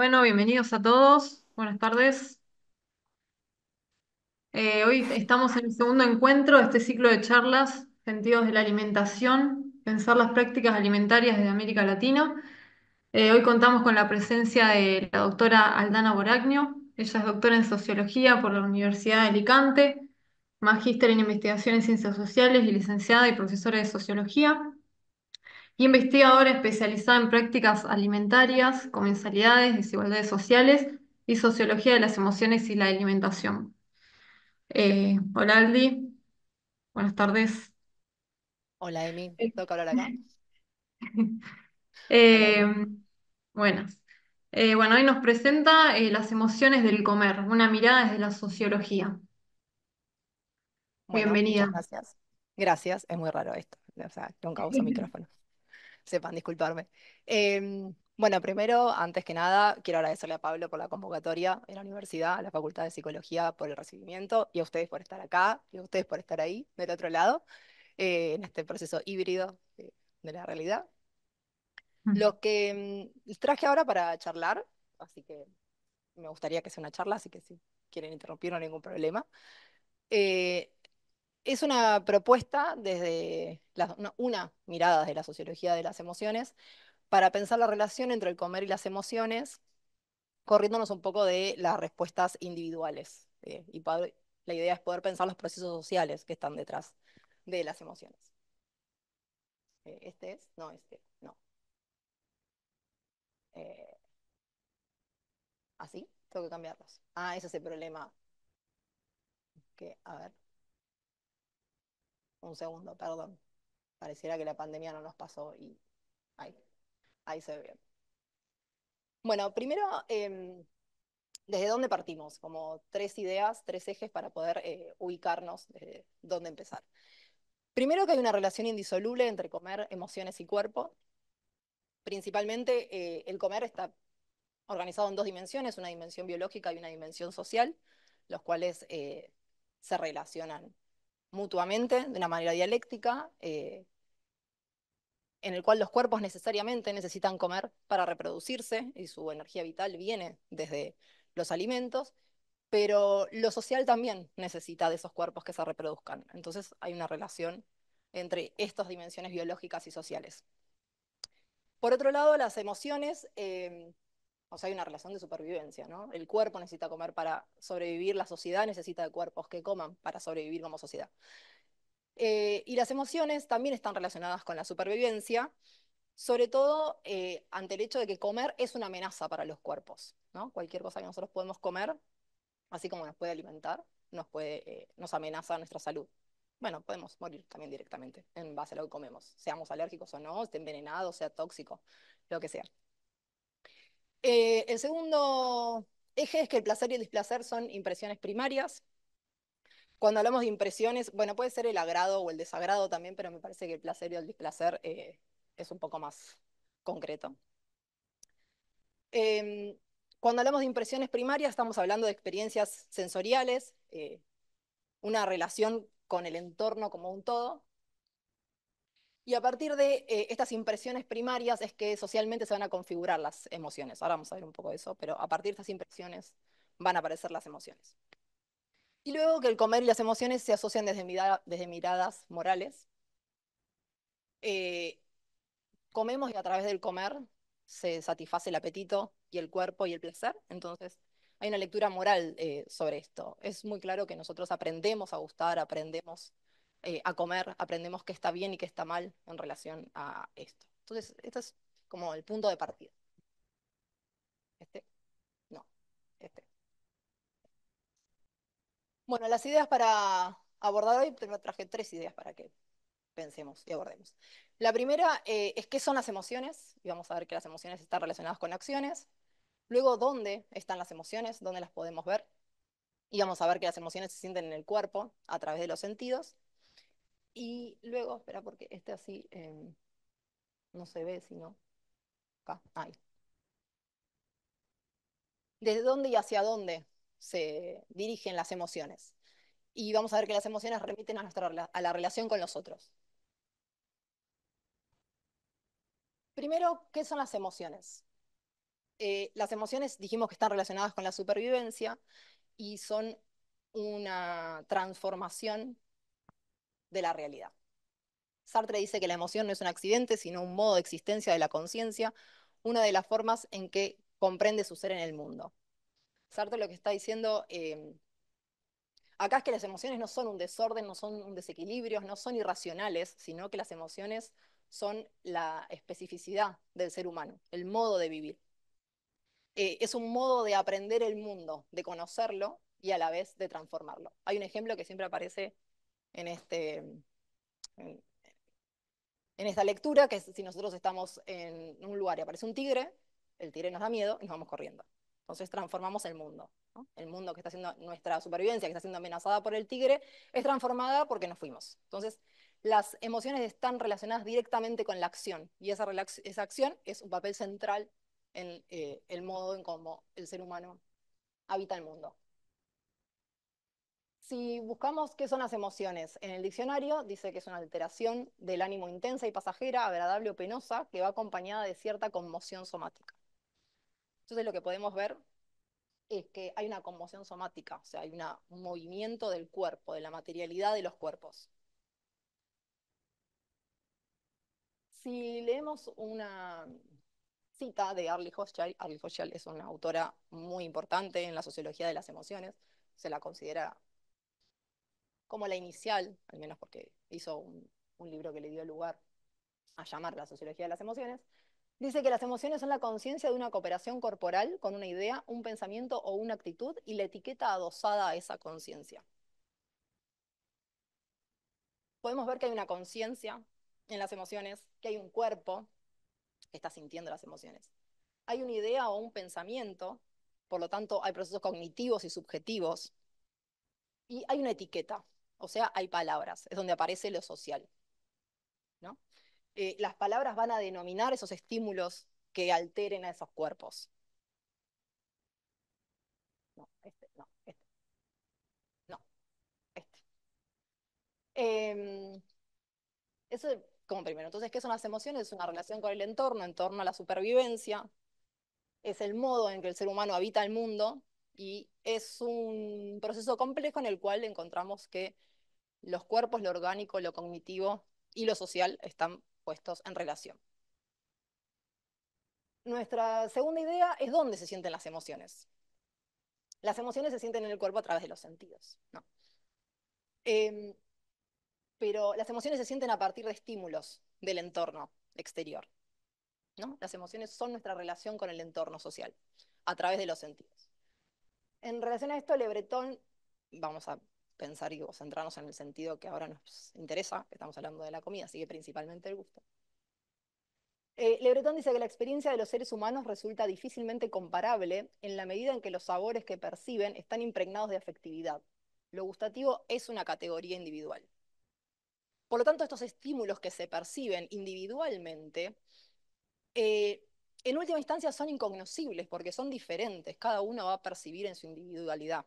Bueno, bienvenidos a todos. Buenas tardes. Eh, hoy estamos en el segundo encuentro de este ciclo de charlas, Sentidos de la Alimentación, pensar las prácticas alimentarias de América Latina. Eh, hoy contamos con la presencia de la doctora Aldana Boragno. Ella es doctora en Sociología por la Universidad de Alicante, magíster en Investigación en Ciencias Sociales y licenciada y profesora de Sociología investigadora especializada en prácticas alimentarias, comensalidades, desigualdades sociales y sociología de las emociones y la alimentación. Eh, hola Aldi, buenas tardes. Hola Emi, eh, toca hablar acá. Eh, buenas. bueno, hoy nos presenta las emociones del comer, una mirada desde la sociología. Bienvenida. Gracias. Gracias, es muy raro esto. O sea, nunca uso micrófono sepan disculparme. Em, bueno, primero, antes que nada, quiero agradecerle a Pablo por la convocatoria en la universidad, a la Facultad de Psicología por el recibimiento y a ustedes por estar acá y a ustedes por estar ahí del otro lado eh, en este proceso híbrido de, la realidad. Lo que mm, traje ahora para charlar, así que me gustaría que sea una charla, así que si quieren interrumpir no hay ningún problema. Eh, es una propuesta desde una, mirada de la sociología de las emociones para pensar la relación entre el comer y las emociones, corriéndonos un poco de las respuestas individuales. Eh, y la idea es poder pensar los procesos sociales que están detrás de las emociones. Eh, ¿Este es? No, este, no. Eh, ¿Así? Tengo que cambiarlos. Ah, ese es el problema. Que, a ver un segundo, perdón. Pareciera que la pandemia no nos pasó y ahí, ahí se ve bien. Bueno, primero, em, ¿desde dónde partimos? Como tres ideas, tres ejes para poder eh, ubicarnos desde dónde empezar. Primero que hay una relación indisoluble entre comer, emociones y cuerpo. Principalmente eh, el comer está organizado en dos dimensiones, una dimensión biológica y una dimensión social, los cuales eh, se relacionan mutuamente, de una manera dialéctica, eh, en el cual los cuerpos necesariamente necesitan comer para reproducirse y su energía vital viene desde los alimentos, pero lo social también necesita de esos cuerpos que se reproduzcan. Entonces hay una relación entre estas dimensiones biológicas y sociales. Por otro lado, las emociones eh, o sea, hay una relación de supervivencia, ¿no? El cuerpo necesita comer para sobrevivir, la sociedad necesita de cuerpos que coman para sobrevivir como sociedad. Eh, y las emociones también están relacionadas con la supervivencia, sobre todo eh, ante el hecho de que comer es una amenaza para los cuerpos, ¿no? Cualquier cosa que nosotros podemos comer, así como nos puede alimentar, nos, puede, eh, nos amenaza nuestra salud. Bueno, podemos morir también directamente en base a lo que comemos, seamos alérgicos o no, esté envenenado, sea tóxico, lo que sea. Eh, el segundo eje es que el placer y el displacer son impresiones primarias. Cuando hablamos de impresiones, bueno, puede ser el agrado o el desagrado también, pero me parece que el placer y el displacer eh, es un poco más concreto. Em, cuando hablamos de impresiones primarias, estamos hablando de experiencias sensoriales, eh, una relación con el entorno como un todo, y a partir de eh, estas impresiones primarias es que socialmente se van a configurar las emociones. Ahora vamos a ver un poco de eso, pero a partir de estas impresiones van a aparecer las emociones. Y luego que el comer y las emociones se asocian desde, desde miradas morales. Eh, comemos y a través del comer se satisface el apetito y el cuerpo y el placer. Entonces, hay una lectura moral eh, sobre esto. Es muy claro que nosotros aprendemos a gustar, aprendemos eh, a comer, aprendemos qué está bien y qué está mal en relación a esto. Entonces, este es como el punto de partida. Este, no, este. Bueno, las ideas para abordar hoy, traje tres ideas para que pensemos y abordemos. La primera eh, es qué son las emociones, y vamos a ver que las emociones están relacionadas con acciones. Luego, dónde están las emociones, dónde las podemos ver. Y vamos a ver que las emociones se sienten en el cuerpo a través de los sentidos. Y luego, espera, porque este así em, no se ve, sino acá, ahí. ¿Desde dónde y hacia dónde se dirigen las emociones? Y vamos a ver que las emociones remiten a, nuestra, a la relación con los otros. Primero, ¿qué son las emociones? Eh, las emociones dijimos que están relacionadas con la supervivencia y son una transformación de la realidad. Sartre dice que la emoción no es un accidente, sino un modo de existencia de la conciencia, una de las formas en que comprende su ser en el mundo. Sartre lo que está diciendo em, acá es que las emociones no son un desorden, no son un desequilibrio, no son irracionales, sino que las emociones son la especificidad del ser humano, el modo de vivir. Eh, es un modo de aprender el mundo, de conocerlo y a la vez de transformarlo. Hay un ejemplo que siempre aparece en, este, en, esta lectura, que si nosotros estamos en un lugar y aparece un tigre, el tigre nos da miedo y nos vamos corriendo. Entonces transformamos el mundo. El mundo que está siendo nuestra supervivencia, que está siendo amenazada por el tigre, es transformada porque nos fuimos. Entonces, las emociones están relacionadas directamente con la acción y esa, esa acción es un papel central en eh, el modo en cómo el ser humano habita el mundo. Si buscamos qué son las emociones, en el diccionario dice que es una alteración del ánimo intensa y pasajera, agradable o penosa, que va acompañada de cierta conmoción somática. Entonces lo que podemos ver es que hay una conmoción somática, o sea, hay un movimiento del cuerpo, de la materialidad de los cuerpos. Si leemos una cita de Arlie Hochschild, Arlie Hochschild es una autora muy importante en la sociología de las emociones, se la considera como la inicial, al menos porque hizo un, libro que le dio lugar a llamar la sociología de las emociones, dice que las emociones son la conciencia de una cooperación corporal con una idea, un pensamiento o una actitud y la etiqueta adosada a esa conciencia. Podemos ver que hay una conciencia en las emociones, que hay un cuerpo que está sintiendo las emociones. Hay una idea o un pensamiento, por lo tanto hay procesos cognitivos y subjetivos, y hay una etiqueta, o sea, hay palabras, es donde aparece lo social. ¿no? Eh, las palabras van a denominar esos estímulos que alteren a esos cuerpos. No, este, no, este. No, este. Em, como primero. Entonces, ¿qué son las emociones? Es una relación con el entorno, en torno a la supervivencia. Es el modo en que el ser humano habita el mundo y es un proceso complejo en el cual encontramos que los cuerpos, lo orgánico, lo cognitivo y lo social están puestos en relación. Nuestra segunda idea es dónde se sienten las emociones. Las emociones se sienten en el cuerpo a través de los sentidos. Em, pero las emociones se sienten a partir de estímulos del entorno exterior. ¿no? Las emociones son nuestra relación con el entorno social, a través de los sentidos. En relación a esto, Le Breton, vamos a pensar y centrarnos en el sentido que ahora nos interesa, que estamos hablando de la comida, sigue principalmente el gusto. Eh, Le Breton dice que la experiencia de los seres humanos resulta difícilmente comparable en la medida en que los sabores que perciben están impregnados de afectividad. Lo gustativo es una categoría individual. Por lo tanto, estos estímulos que se perciben individualmente, eh, en última instancia son incognoscibles porque son diferentes, cada uno va a percibir en su individualidad.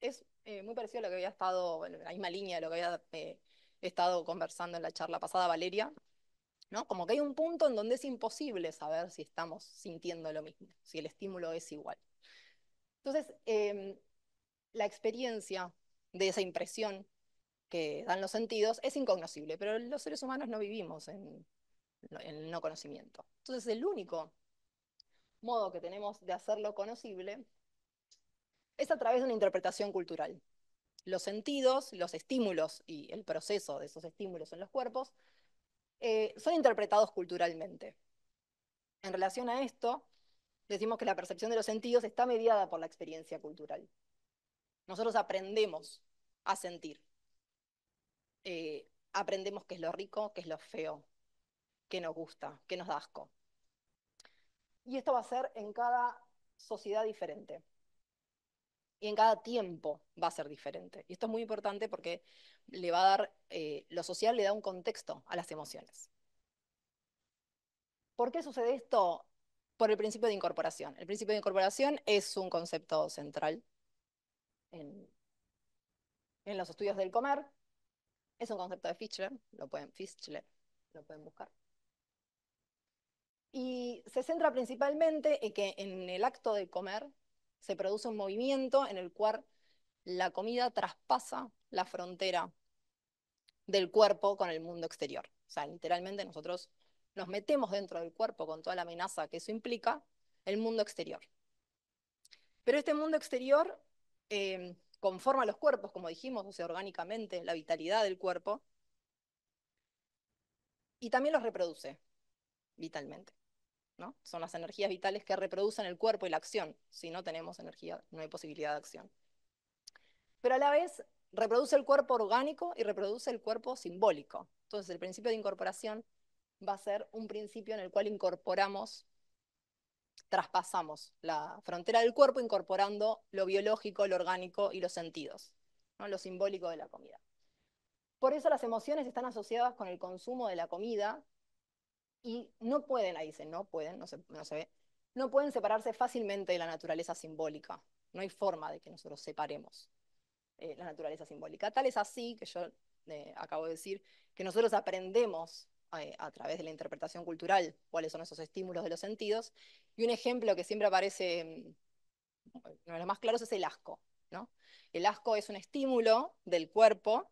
Es eh, muy parecido a lo que había estado, en la misma línea de lo que había eh, estado conversando en la charla pasada Valeria, Como que hay un punto en donde es imposible saber si estamos sintiendo lo mismo, si el estímulo es igual. Entonces, em, la experiencia de esa impresión que dan los sentidos es incognoscible, pero los seres humanos no vivimos en el no conocimiento. Entonces, el único modo que tenemos de hacerlo conocible es a través de una interpretación cultural. Los sentidos, los estímulos y el proceso de esos estímulos en los cuerpos eh, son interpretados culturalmente. En relación a esto, decimos que la percepción de los sentidos está mediada por la experiencia cultural. Nosotros aprendemos a sentir. Eh, aprendemos qué es lo rico, qué es lo feo, qué nos gusta, qué nos da asco. Y esto va a ser en cada sociedad diferente y en cada tiempo va a ser diferente. Y esto es muy importante porque le va a dar, eh, lo social le da un contexto a las emociones. ¿Por qué sucede esto? Por el principio de incorporación. El principio de incorporación es un concepto central en, los estudios del comer. Es un concepto de Fischler, lo pueden, Fischler lo pueden buscar. Y se centra principalmente en que en el acto de comer se produce un movimiento en el cual la comida traspasa la frontera del cuerpo con el mundo exterior. O sea, literalmente nosotros nos metemos dentro del cuerpo con toda la amenaza que eso implica, el mundo exterior. Pero este mundo exterior em, conforma los cuerpos, como dijimos, o sea, orgánicamente, la vitalidad del cuerpo, y también los reproduce vitalmente. Son las energías vitales que reproducen el cuerpo y la acción. Si no tenemos energía, no hay posibilidad de acción. Pero a la vez reproduce el cuerpo orgánico y reproduce el cuerpo simbólico. Entonces el principio de incorporación va a ser un principio en el cual incorporamos, traspasamos la frontera del cuerpo incorporando lo biológico, lo orgánico y los sentidos, lo simbólico de la comida. Por eso las emociones están asociadas con el consumo de la comida y no pueden, ahí dicen, no pueden, no se, ve, no pueden separarse fácilmente de la naturaleza simbólica. No hay forma de que nosotros separemos eh, la naturaleza simbólica. Tal es así que yo eh, acabo de decir que nosotros aprendemos eh, a través de la interpretación cultural cuáles son esos estímulos de los sentidos. Y un ejemplo que siempre aparece, mm, uno de los más claros es el asco. ¿no? El asco es un estímulo del cuerpo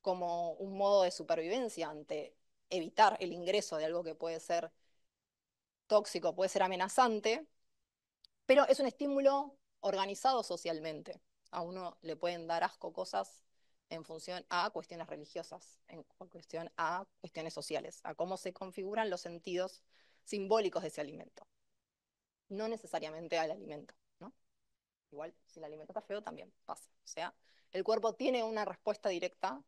como un modo de supervivencia ante evitar el ingreso de algo que puede ser tóxico, puede ser amenazante, pero es un estímulo organizado socialmente. A uno le pueden dar asco cosas en función a cuestiones religiosas, en cuestión a cuestiones sociales, a cómo se configuran los sentidos simbólicos de ese alimento. No necesariamente al alimento, Igual, si el alimento está feo, también pasa. O sea, el cuerpo tiene una respuesta directa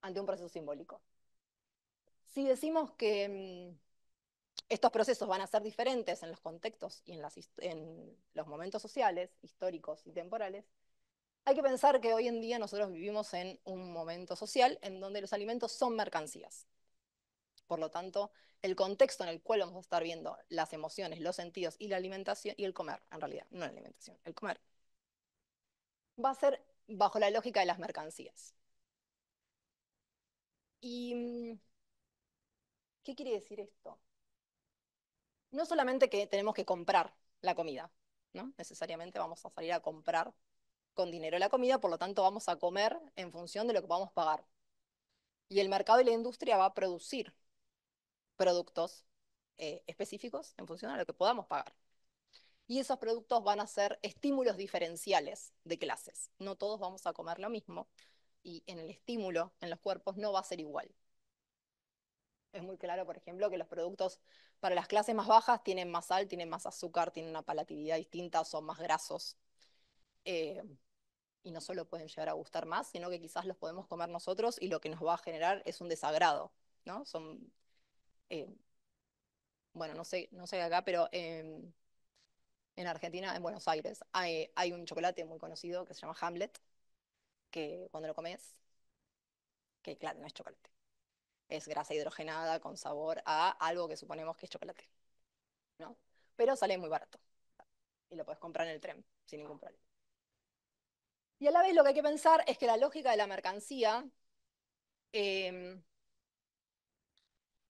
ante un proceso simbólico si decimos que mm, estos procesos van a ser diferentes en los contextos y en, los momentos sociales, históricos y temporales, hay que pensar que hoy en día nosotros vivimos en un momento social en donde los alimentos son mercancías. Por lo tanto, el contexto en el cual vamos a estar viendo las emociones, los sentidos y la alimentación, y el comer, en realidad, no la alimentación, el comer, va a ser bajo la lógica de las mercancías. Y mm, ¿Qué quiere decir esto? No solamente que tenemos que comprar la comida, ¿no? Necesariamente vamos a salir a comprar con dinero la comida, por lo tanto vamos a comer en función de lo que vamos a pagar. Y el mercado y la industria va a producir productos eh, específicos en función de lo que podamos pagar. Y esos productos van a ser estímulos diferenciales de clases. No todos vamos a comer lo mismo y en el estímulo en los cuerpos no va a ser igual es muy claro, por ejemplo, que los productos para las clases más bajas tienen más sal, tienen más azúcar, tienen una palatividad distinta, son más grasos. Eh, y no solo pueden llegar a gustar más, sino que quizás los podemos comer nosotros y lo que nos va a generar es un desagrado, ¿no? Son, eh, bueno, no sé, no sé acá, pero em, en Argentina, en Buenos Aires, hay, hay un chocolate muy conocido que se llama Hamlet, que cuando lo comes, que claro, no es chocolate es grasa hidrogenada con sabor a algo que suponemos que es chocolate. ¿no? Pero sale muy barato y lo puedes comprar en el tren sin ningún problema. Y a la vez lo que hay que pensar es que la lógica de la mercancía em,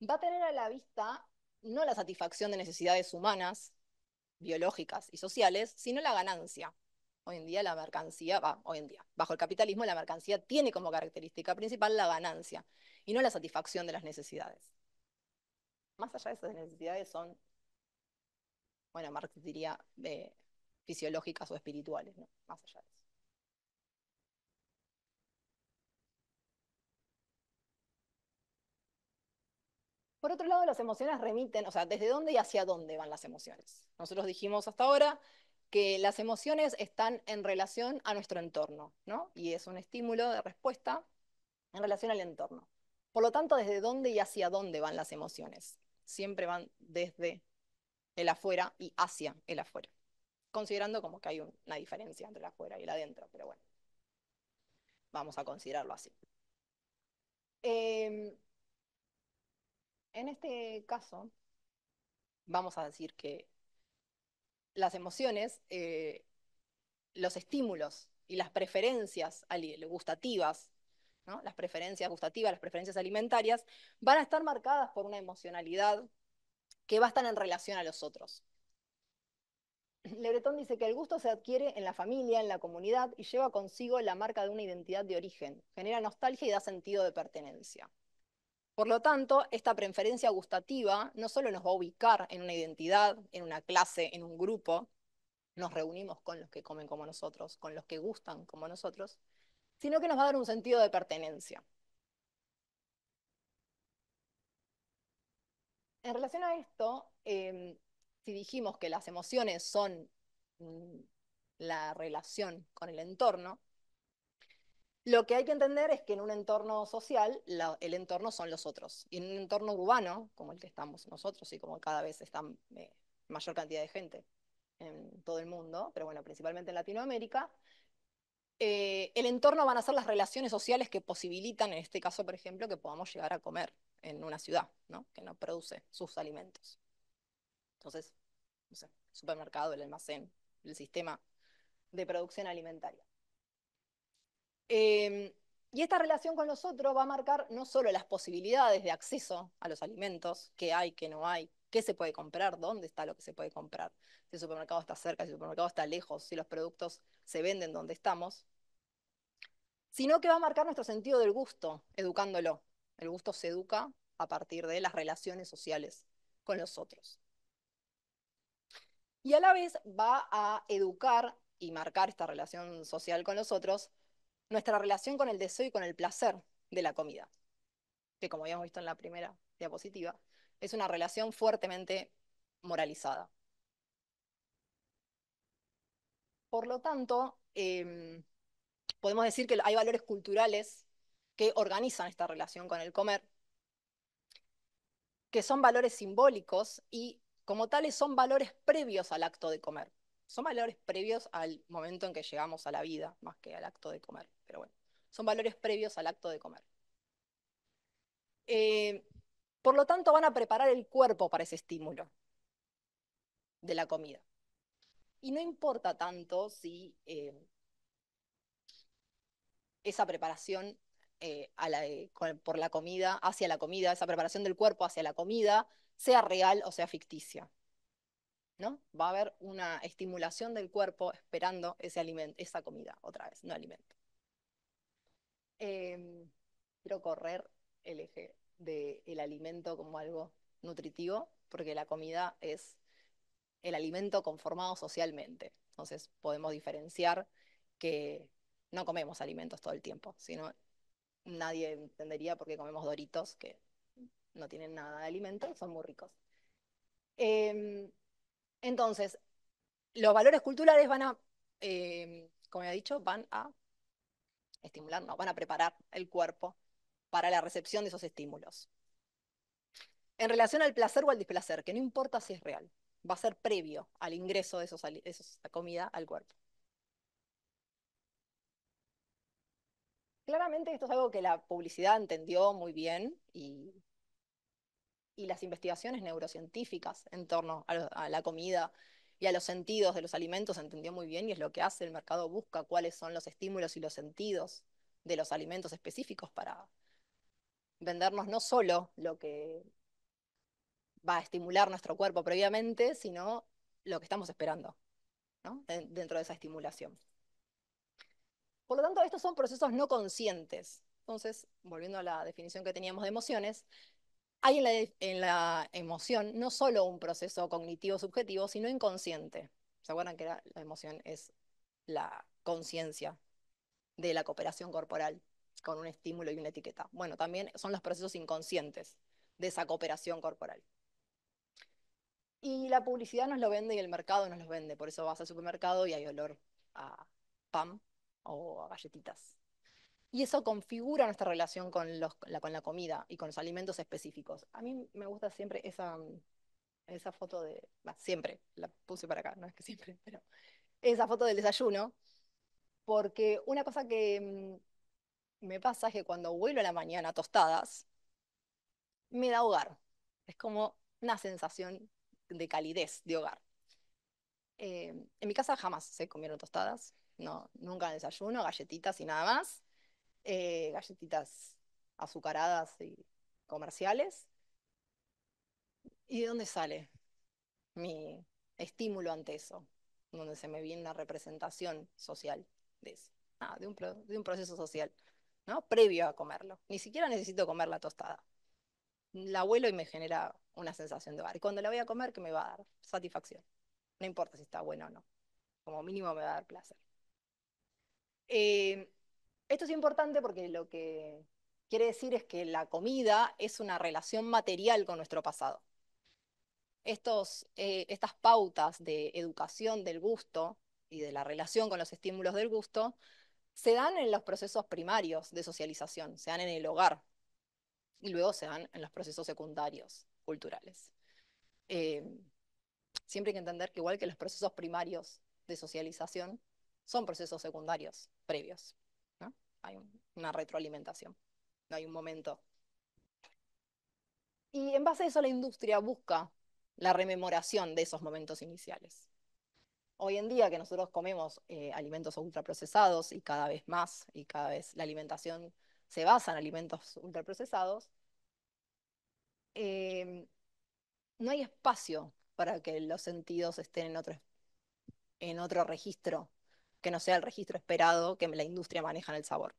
va a tener a la vista no la satisfacción de necesidades humanas, biológicas y sociales, sino la ganancia. Hoy en día la mercancía, va, hoy en día, bajo el capitalismo la mercancía tiene como característica principal la ganancia y no la satisfacción de las necesidades. Más allá de esas necesidades son, bueno, Marx diría, eh, fisiológicas o espirituales, ¿no? más allá de eso. Por otro lado, las emociones remiten, o sea, ¿desde dónde y hacia dónde van las emociones? Nosotros dijimos hasta ahora que las emociones están en relación a nuestro entorno, ¿no? Y es un estímulo de respuesta en relación al entorno. Por lo tanto, ¿desde dónde y hacia dónde van las emociones? Siempre van desde el afuera y hacia el afuera, considerando como que hay una diferencia entre el afuera y el adentro, pero bueno, vamos a considerarlo así. Em, en este caso, vamos a decir que las emociones, eh, los estímulos y las preferencias gustativas, las preferencias gustativas, las preferencias alimentarias, van a estar marcadas por una emocionalidad que va a estar en relación a los otros. Le Breton dice que el gusto se adquiere en la familia, en la comunidad, y lleva consigo la marca de una identidad de origen, genera nostalgia y da sentido de pertenencia. Por lo tanto, esta preferencia gustativa no solo nos va a ubicar en una identidad, en una clase, en un grupo, nos reunimos con los que comen como nosotros, con los que gustan como nosotros, sino que nos va a dar un sentido de pertenencia. En relación a esto, em, si dijimos que las emociones son mm, la relación con el entorno, lo que hay que entender es que en un entorno social, el entorno son los otros. Y en un entorno urbano, como el que estamos nosotros y como cada vez está eh, mayor cantidad de gente en todo el mundo, pero bueno, principalmente en Latinoamérica, eh, el entorno van a ser las relaciones sociales que posibilitan, en este caso, por ejemplo, que podamos llegar a comer en una ciudad, ¿no? que no produce sus alimentos. Entonces, el supermercado, el almacén, el sistema de producción alimentaria. Em, y esta relación con los otros va a marcar no solo las posibilidades de acceso a los alimentos, qué hay, qué no hay, qué se puede comprar, dónde está lo que se puede comprar, si el supermercado está cerca, si el supermercado está lejos, si los productos se venden donde estamos, sino que va a marcar nuestro sentido del gusto, educándolo. El gusto se educa a partir de las relaciones sociales con los otros. Y a la vez va a educar y marcar esta relación social con los otros nuestra relación con el deseo y con el placer de la comida, que como habíamos visto en la primera diapositiva, es una relación fuertemente moralizada. Por lo tanto, em, podemos decir que hay valores culturales que organizan esta relación con el comer, que son valores simbólicos y como tales son valores previos al acto de comer son valores previos al momento en que llegamos a la vida, más que al acto de comer, pero bueno, son valores previos al acto de comer. Eh, por lo tanto, van a preparar el cuerpo para ese estímulo de la comida. Y no importa tanto si eh, esa preparación eh, por la comida, hacia la comida, esa preparación del cuerpo hacia la comida, sea real o sea ficticia. Va a haber una estimulación del cuerpo esperando ese alimento, esa comida, otra vez, no alimento. Em, quiero correr el eje del el alimento como algo nutritivo, porque la comida es el alimento conformado socialmente. Entonces podemos diferenciar que no comemos alimentos todo el tiempo, sino nadie entendería por qué comemos doritos que no tienen nada de alimento, son muy ricos. Em, entonces, los valores culturales van a, eh, como he dicho, van a estimular, van a preparar el cuerpo para la recepción de esos estímulos. En relación al placer o al displacer, que no importa si es real, va a ser previo al ingreso de, esos, de esa comida al cuerpo. Claramente esto es algo que la publicidad entendió muy bien y y las investigaciones neurocientíficas en torno a, la comida y a los sentidos de los alimentos entendió muy bien y es lo que hace el mercado, busca cuáles son los estímulos y los sentidos de los alimentos específicos para vendernos no solo lo que va a estimular nuestro cuerpo previamente, sino lo que estamos esperando dentro de esa estimulación. Por lo tanto, estos son procesos no conscientes. Entonces, volviendo a la definición que teníamos de emociones, hay en la, emoción no solo un proceso cognitivo subjetivo, sino inconsciente. ¿Se acuerdan que la, emoción es la conciencia de la cooperación corporal con un estímulo y una etiqueta? Bueno, también son los procesos inconscientes de esa cooperación corporal. Y la publicidad nos lo vende y el mercado nos lo vende, por eso vas al supermercado y hay olor a pan o a galletitas y eso configura nuestra relación con, la, con la comida y con los alimentos específicos. A mí me gusta siempre esa, mm, esa foto de, siempre, la puse para acá, no es que siempre, pero esa foto del desayuno, porque una cosa que mm, me pasa es que cuando vuelo a la mañana tostadas, me da hogar. Es como una sensación de calidez, de hogar. Eh, en mi casa jamás se comieron tostadas, no, nunca desayuno, galletitas y nada más. Eh, galletitas azucaradas y comerciales. ¿Y de dónde sale mi estímulo ante eso? Donde se me viene la representación social de eso. Ah, de, un proceso social, ¿no? Previo a comerlo. Ni siquiera necesito comer la tostada. La vuelo y me genera una sensación de hogar. Y cuando la voy a comer, que me va a dar? Satisfacción. No importa si está buena o no. Como mínimo me va a dar placer. Eh, esto es importante porque lo que quiere decir es que la comida es una relación material con nuestro pasado. Estos, eh, estas pautas de educación del gusto y de la relación con los estímulos del gusto se dan en los procesos primarios de socialización, se dan en el hogar y luego se dan en los procesos secundarios culturales. Eh, siempre hay que entender que igual que los procesos primarios de socialización, son procesos secundarios previos hay una retroalimentación, no hay un momento. Y en base a eso la industria busca la rememoración de esos momentos iniciales. Hoy en día que nosotros comemos eh, alimentos ultraprocesados y cada vez más, y cada vez la alimentación se basa en alimentos ultraprocesados, eh, no hay espacio para que los sentidos estén en en otro registro que no sea el registro esperado que la industria maneja en el sabor.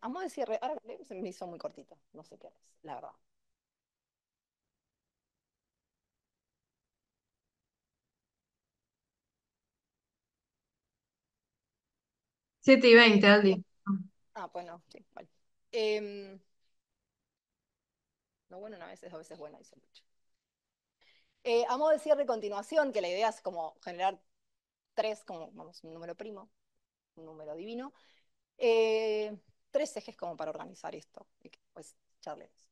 Vamos eh, a decir, ahora se me hizo muy cortito, no sé qué es, la verdad. Siete y veinte, Aldi. Ah, bueno, sí, vale. Em, lo bueno a veces, a veces buena dice mucho. Eh, a modo de cierre, continuación, que la idea es como generar tres, como vamos, un número primo, un número divino, eh, tres ejes como para organizar esto, pues charlemos.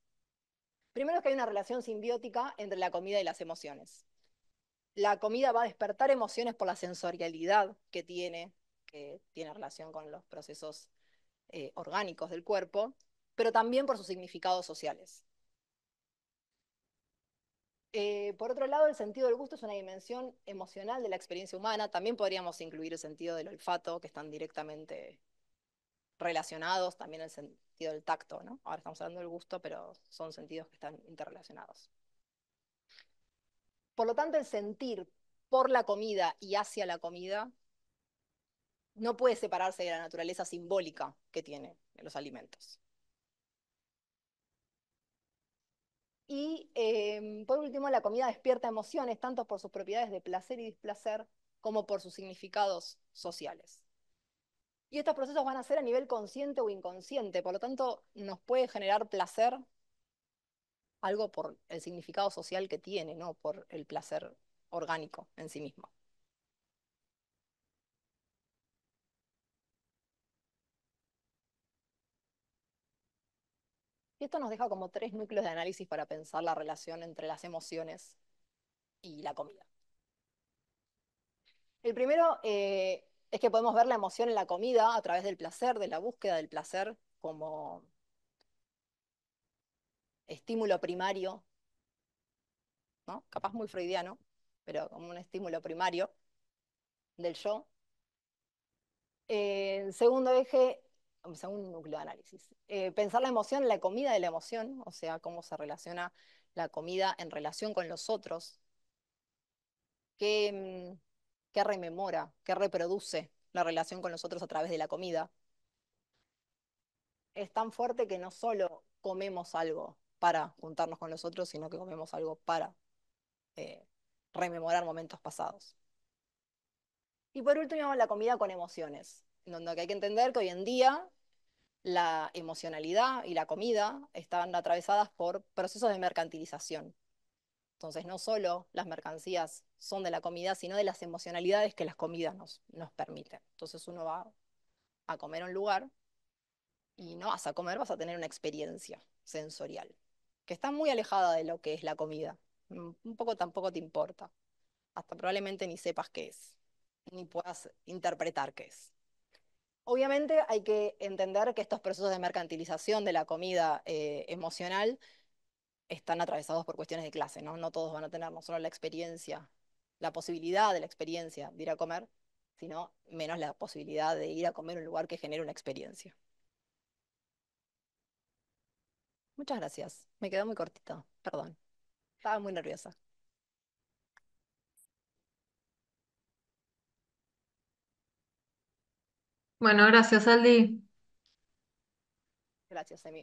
Primero es que hay una relación simbiótica entre la comida y las emociones. La comida va a despertar emociones por la sensorialidad que tiene, que tiene relación con los procesos eh, orgánicos del cuerpo, pero también por sus significados sociales. Eh, por otro lado, el sentido del gusto es una dimensión emocional de la experiencia humana. También podríamos incluir el sentido del olfato, que están directamente relacionados, también el sentido del tacto, ¿no? Ahora estamos hablando del gusto, pero son sentidos que están interrelacionados. Por lo tanto, el sentir por la comida y hacia la comida no puede separarse de la naturaleza simbólica que tienen los alimentos. Y em, por último, la comida despierta emociones, tanto por sus propiedades de placer y displacer, como por sus significados sociales. Y estos procesos van a ser a nivel consciente o inconsciente, por lo tanto, nos puede generar placer algo por el significado social que tiene, no por el placer orgánico en sí mismo. Y esto nos deja como tres núcleos de análisis para pensar la relación entre las emociones y la comida. El primero eh, es que podemos ver la emoción en la comida a través del placer, de la búsqueda del placer como estímulo primario, ¿no? capaz muy freudiano, pero como un estímulo primario del yo. Eh, el segundo eje según un núcleo de análisis. Eh, pensar la emoción, la comida de la emoción, o sea, cómo se relaciona la comida en relación con los otros, mm, qué, rememora, qué reproduce la relación con los otros a través de la comida. Es tan fuerte que no solo comemos algo para juntarnos con los otros, sino que comemos algo para eh, rememorar momentos pasados. Y por último, la comida con emociones donde hay que entender que hoy en día la emocionalidad y la comida están atravesadas por procesos de mercantilización. Entonces, no solo las mercancías son de la comida, sino de las emocionalidades que las comidas nos, nos permiten. Entonces, uno va a comer a un lugar y no vas a comer, vas a tener una experiencia sensorial, que está muy alejada de lo que es la comida. Mm, un poco tampoco te importa. Hasta probablemente ni sepas qué es, ni puedas interpretar qué es. Obviamente hay que entender que estos procesos de mercantilización de la comida eh, emocional están atravesados por cuestiones de clase, ¿no? No todos van a tener no solo la experiencia, la posibilidad de la experiencia de ir a comer, sino menos la posibilidad de ir a comer en un lugar que genere una experiencia. Muchas gracias. Me quedó muy cortito, perdón. Estaba muy nerviosa. Bueno, gracias, Aldi. Gracias, Emi.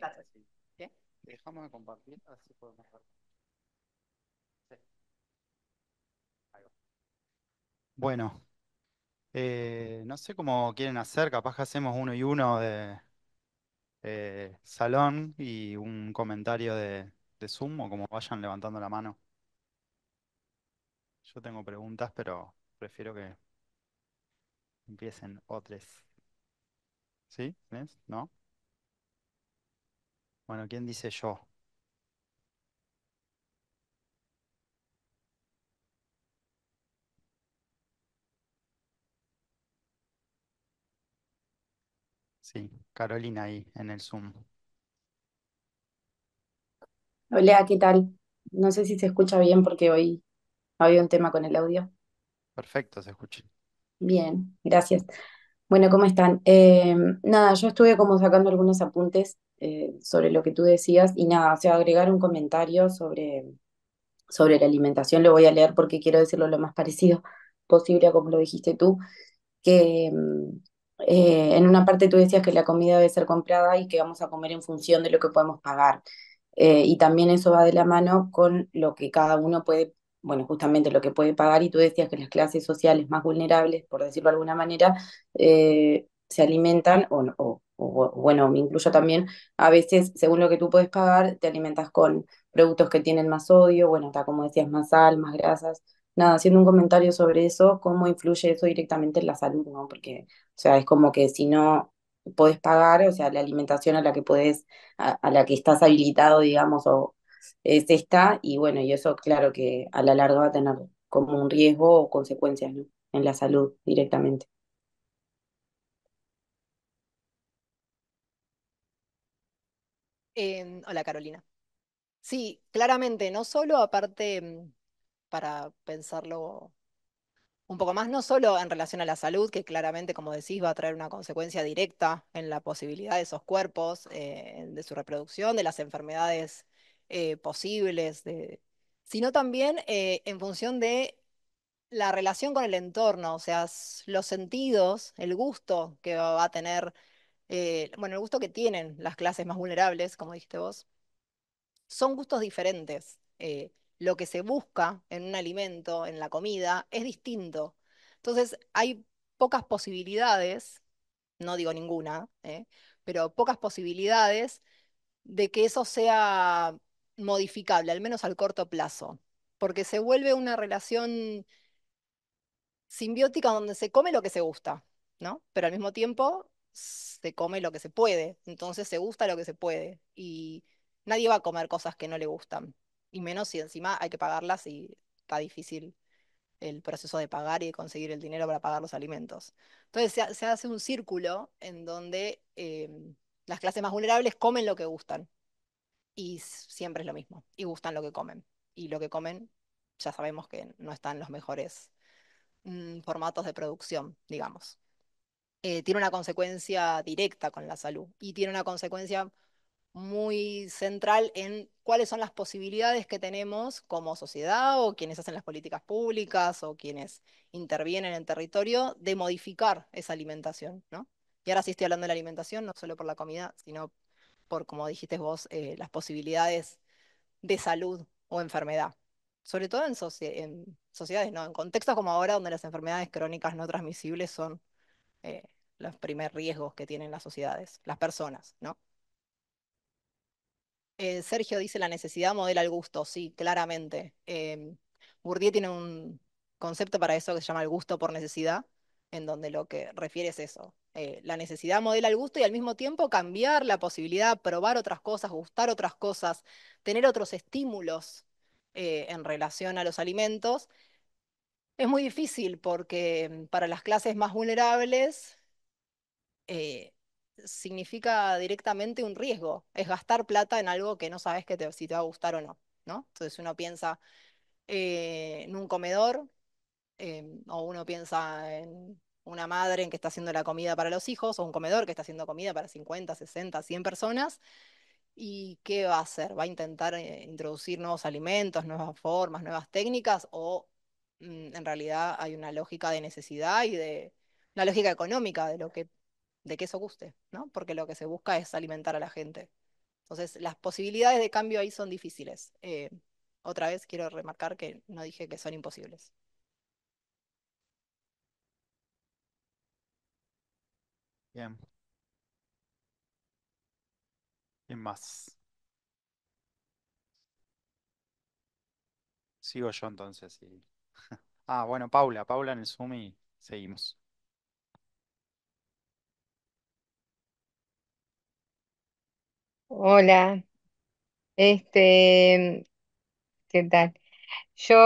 Dejamos de compartir, así podemos ver. Bueno, eh, no sé cómo quieren hacer, capaz que hacemos uno y uno de eh, salón y un comentario de, de Zoom o como vayan levantando la mano. Yo tengo preguntas, pero prefiero que empiecen otras. ¿Sí? ¿No? Bueno, ¿quién dice yo? Sí, Carolina ahí en el Zoom. Hola, ¿qué tal? No sé si se escucha bien porque hoy había un tema con el audio. Perfecto, se escucha. Bien, gracias. Bueno, ¿cómo están? Em, nada, yo estuve como sacando algunos apuntes eh, sobre lo que tú decías y nada, o sea, agregar un comentario sobre, sobre la alimentación, lo voy a leer porque quiero decirlo lo más parecido posible a como lo dijiste tú, que em, eh, en una parte tú decías que la comida debe ser comprada y que vamos a comer en función de lo que podemos pagar. Eh, y también eso va de la mano con lo que cada uno puede bueno, justamente lo que puede pagar, y tú decías que las clases sociales más vulnerables, por decirlo de alguna manera, eh, se alimentan, o, o, o, bueno, me incluyo también, a veces, según lo que tú puedes pagar, te alimentas con productos que tienen más sodio, bueno, está como decías, más sal, más grasas. Nada, haciendo un comentario sobre eso, cómo influye eso directamente en la salud, ¿no? Porque, o sea, es como que si no puedes pagar, o sea, la alimentación a la que puedes a la que estás habilitado, digamos, o, es esta, y bueno, y eso claro que a la larga va a tener como un riesgo o consecuencias en la salud directamente. Em, hola Carolina. Sí, claramente, no solo aparte mm, para pensarlo un poco más, no solo en relación a la salud, que claramente, como decís, va a traer una consecuencia directa en la posibilidad de esos cuerpos, eh, de su reproducción, de las enfermedades eh, posibles, sino también eh, en función de la relación con el entorno, o sea, los sentidos, el gusto que va a tener, eh, bueno, el gusto que tienen las clases más vulnerables, como dijiste vos, son gustos diferentes. lo que se busca en un alimento, en la comida, es distinto. Entonces, hay pocas posibilidades, no digo ninguna, pero pocas posibilidades de que eso sea modificable, al menos al corto plazo, porque se vuelve una relación simbiótica donde se come lo que se gusta, ¿no? Pero al mismo tiempo se come lo que se puede, entonces se gusta lo que se puede y nadie va a comer cosas que no le gustan, y menos si encima hay que pagarlas y está difícil el proceso de pagar y conseguir el dinero para pagar los alimentos. Entonces se, hace un círculo en donde em, las clases más vulnerables comen lo que gustan y siempre es lo mismo. Y gustan lo que comen. Y lo que comen ya sabemos que no están los mejores mm, formatos de producción, digamos. Eh, tiene una consecuencia directa con la salud y tiene una consecuencia muy central en cuáles son las posibilidades que tenemos como sociedad o quienes hacen las políticas públicas o quienes intervienen en territorio de modificar esa alimentación, ¿no? Y ahora sí estoy hablando de la alimentación, no solo por la comida, sino por, como dijiste vos, eh, las posibilidades de salud o enfermedad. Sobre todo en, en, sociedades, ¿no? En contextos como ahora, donde las enfermedades crónicas no transmisibles son eh, los primeros riesgos que tienen las sociedades, las personas, ¿no? Eh, Sergio dice la necesidad modela el gusto, sí, claramente. Eh, Bourdieu tiene un concepto para eso que se llama el gusto por necesidad, en donde lo que refiere es eso, eh, la necesidad modela el gusto y al mismo tiempo cambiar la posibilidad, probar otras cosas, gustar otras cosas, tener otros estímulos eh, en relación a los alimentos. Es muy difícil porque mm, para las clases más vulnerables eh, significa directamente un riesgo, es gastar plata en algo que no sabes que si te va a gustar o no. Entonces uno piensa en un comedor em, o uno piensa en una madre que está haciendo la comida para los hijos o un comedor que está haciendo comida para 50, 60, 100 personas. ¿Y qué va a hacer? ¿Va a intentar eh, introducir nuevos alimentos, nuevas formas, nuevas técnicas? ¿O mm, en realidad hay una lógica de necesidad y de una lógica económica de lo que de eso guste, ¿no? Porque lo que se busca es alimentar a la gente. Entonces, las posibilidades de cambio ahí son difíciles. Eh, otra vez quiero remarcar que no dije que son imposibles. Bien. ¿Quién más? Sigo yo entonces. Ah, bueno, Paula, Paula en el Zoom y seguimos. Hola, este, ¿qué tal? Yo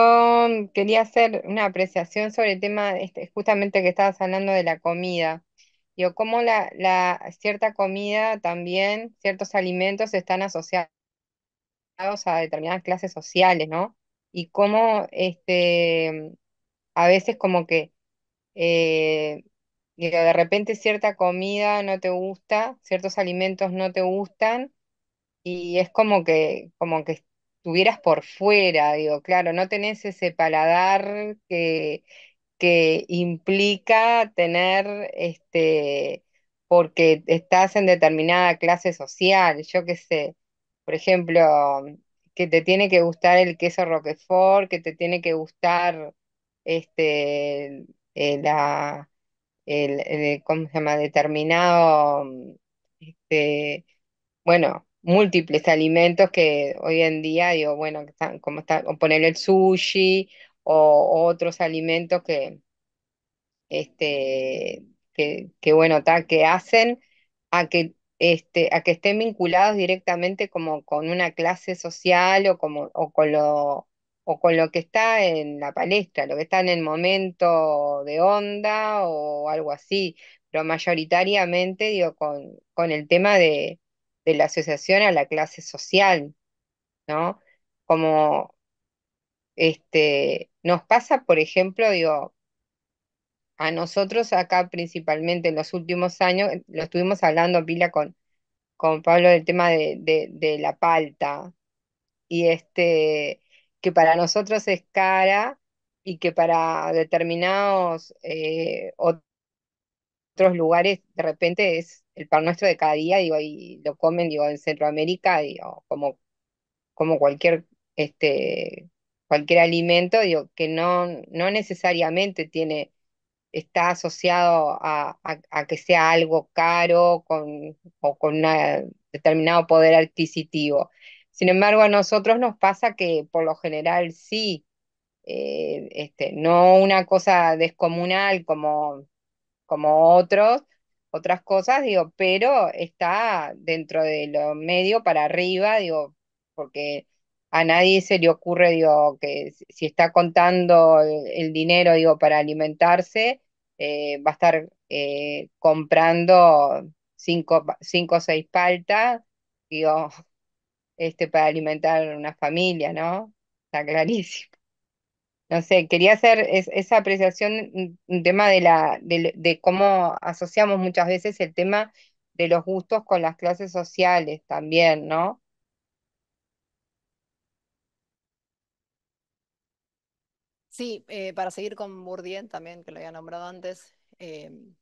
quería hacer una apreciación sobre el tema, este, justamente que estabas hablando de la comida. Digo, cómo la, cierta comida también, ciertos alimentos están asociados a determinadas clases sociales, ¿no? Y cómo este, a veces como que eh, de repente cierta comida no te gusta, ciertos alimentos no te gustan, y es como que, como que estuvieras por fuera, digo, claro, no tenés ese paladar que, que implica tener, este, porque estás en determinada clase social, yo qué sé, por ejemplo, que te tiene que gustar el queso Roquefort, que te tiene que gustar este, eh, la, el, ¿cómo se llama? determinado, mm, este, bueno, múltiples alimentos que hoy en día, digo, bueno, como está, o ponerle el sushi, o, otros alimentos que, este, que, bueno, que hacen a que, este, a que estén vinculados directamente como con una clase social o, como, o, con lo, o con lo que está en la palestra, lo que está en el momento de onda o algo así, pero mayoritariamente digo, con, con el tema de, la asociación a la clase social, ¿no? Como este, nos pasa, por ejemplo, digo, a nosotros acá principalmente en los últimos años, lo estuvimos hablando pila con, con Pablo del tema de, de, la palta, y este, que para nosotros es cara y que para determinados eh, otros lugares de repente es el pan nuestro de cada día, digo, y lo comen, digo, en Centroamérica, digo, como, como cualquier este, cualquier alimento, digo, que no, no necesariamente tiene, está asociado a, que sea algo caro con, o con un determinado poder adquisitivo. Sin embargo, a nosotros nos pasa que por lo general sí, eh, este, no una cosa descomunal como, como otros, otras cosas, digo, pero está dentro de lo medio para arriba, digo, porque a nadie se le ocurre, digo, que si está contando el, dinero, digo, para alimentarse, eh, va a estar eh, comprando cinco, cinco o seis paltas, digo, este, para alimentar una familia, ¿no? Está clarísimo. No sé, quería hacer esa apreciación, un tema de, la, de cómo asociamos muchas veces el tema de los gustos con las clases sociales también, ¿no? Sí, eh, para seguir con Bourdieu también, que lo había nombrado antes, em,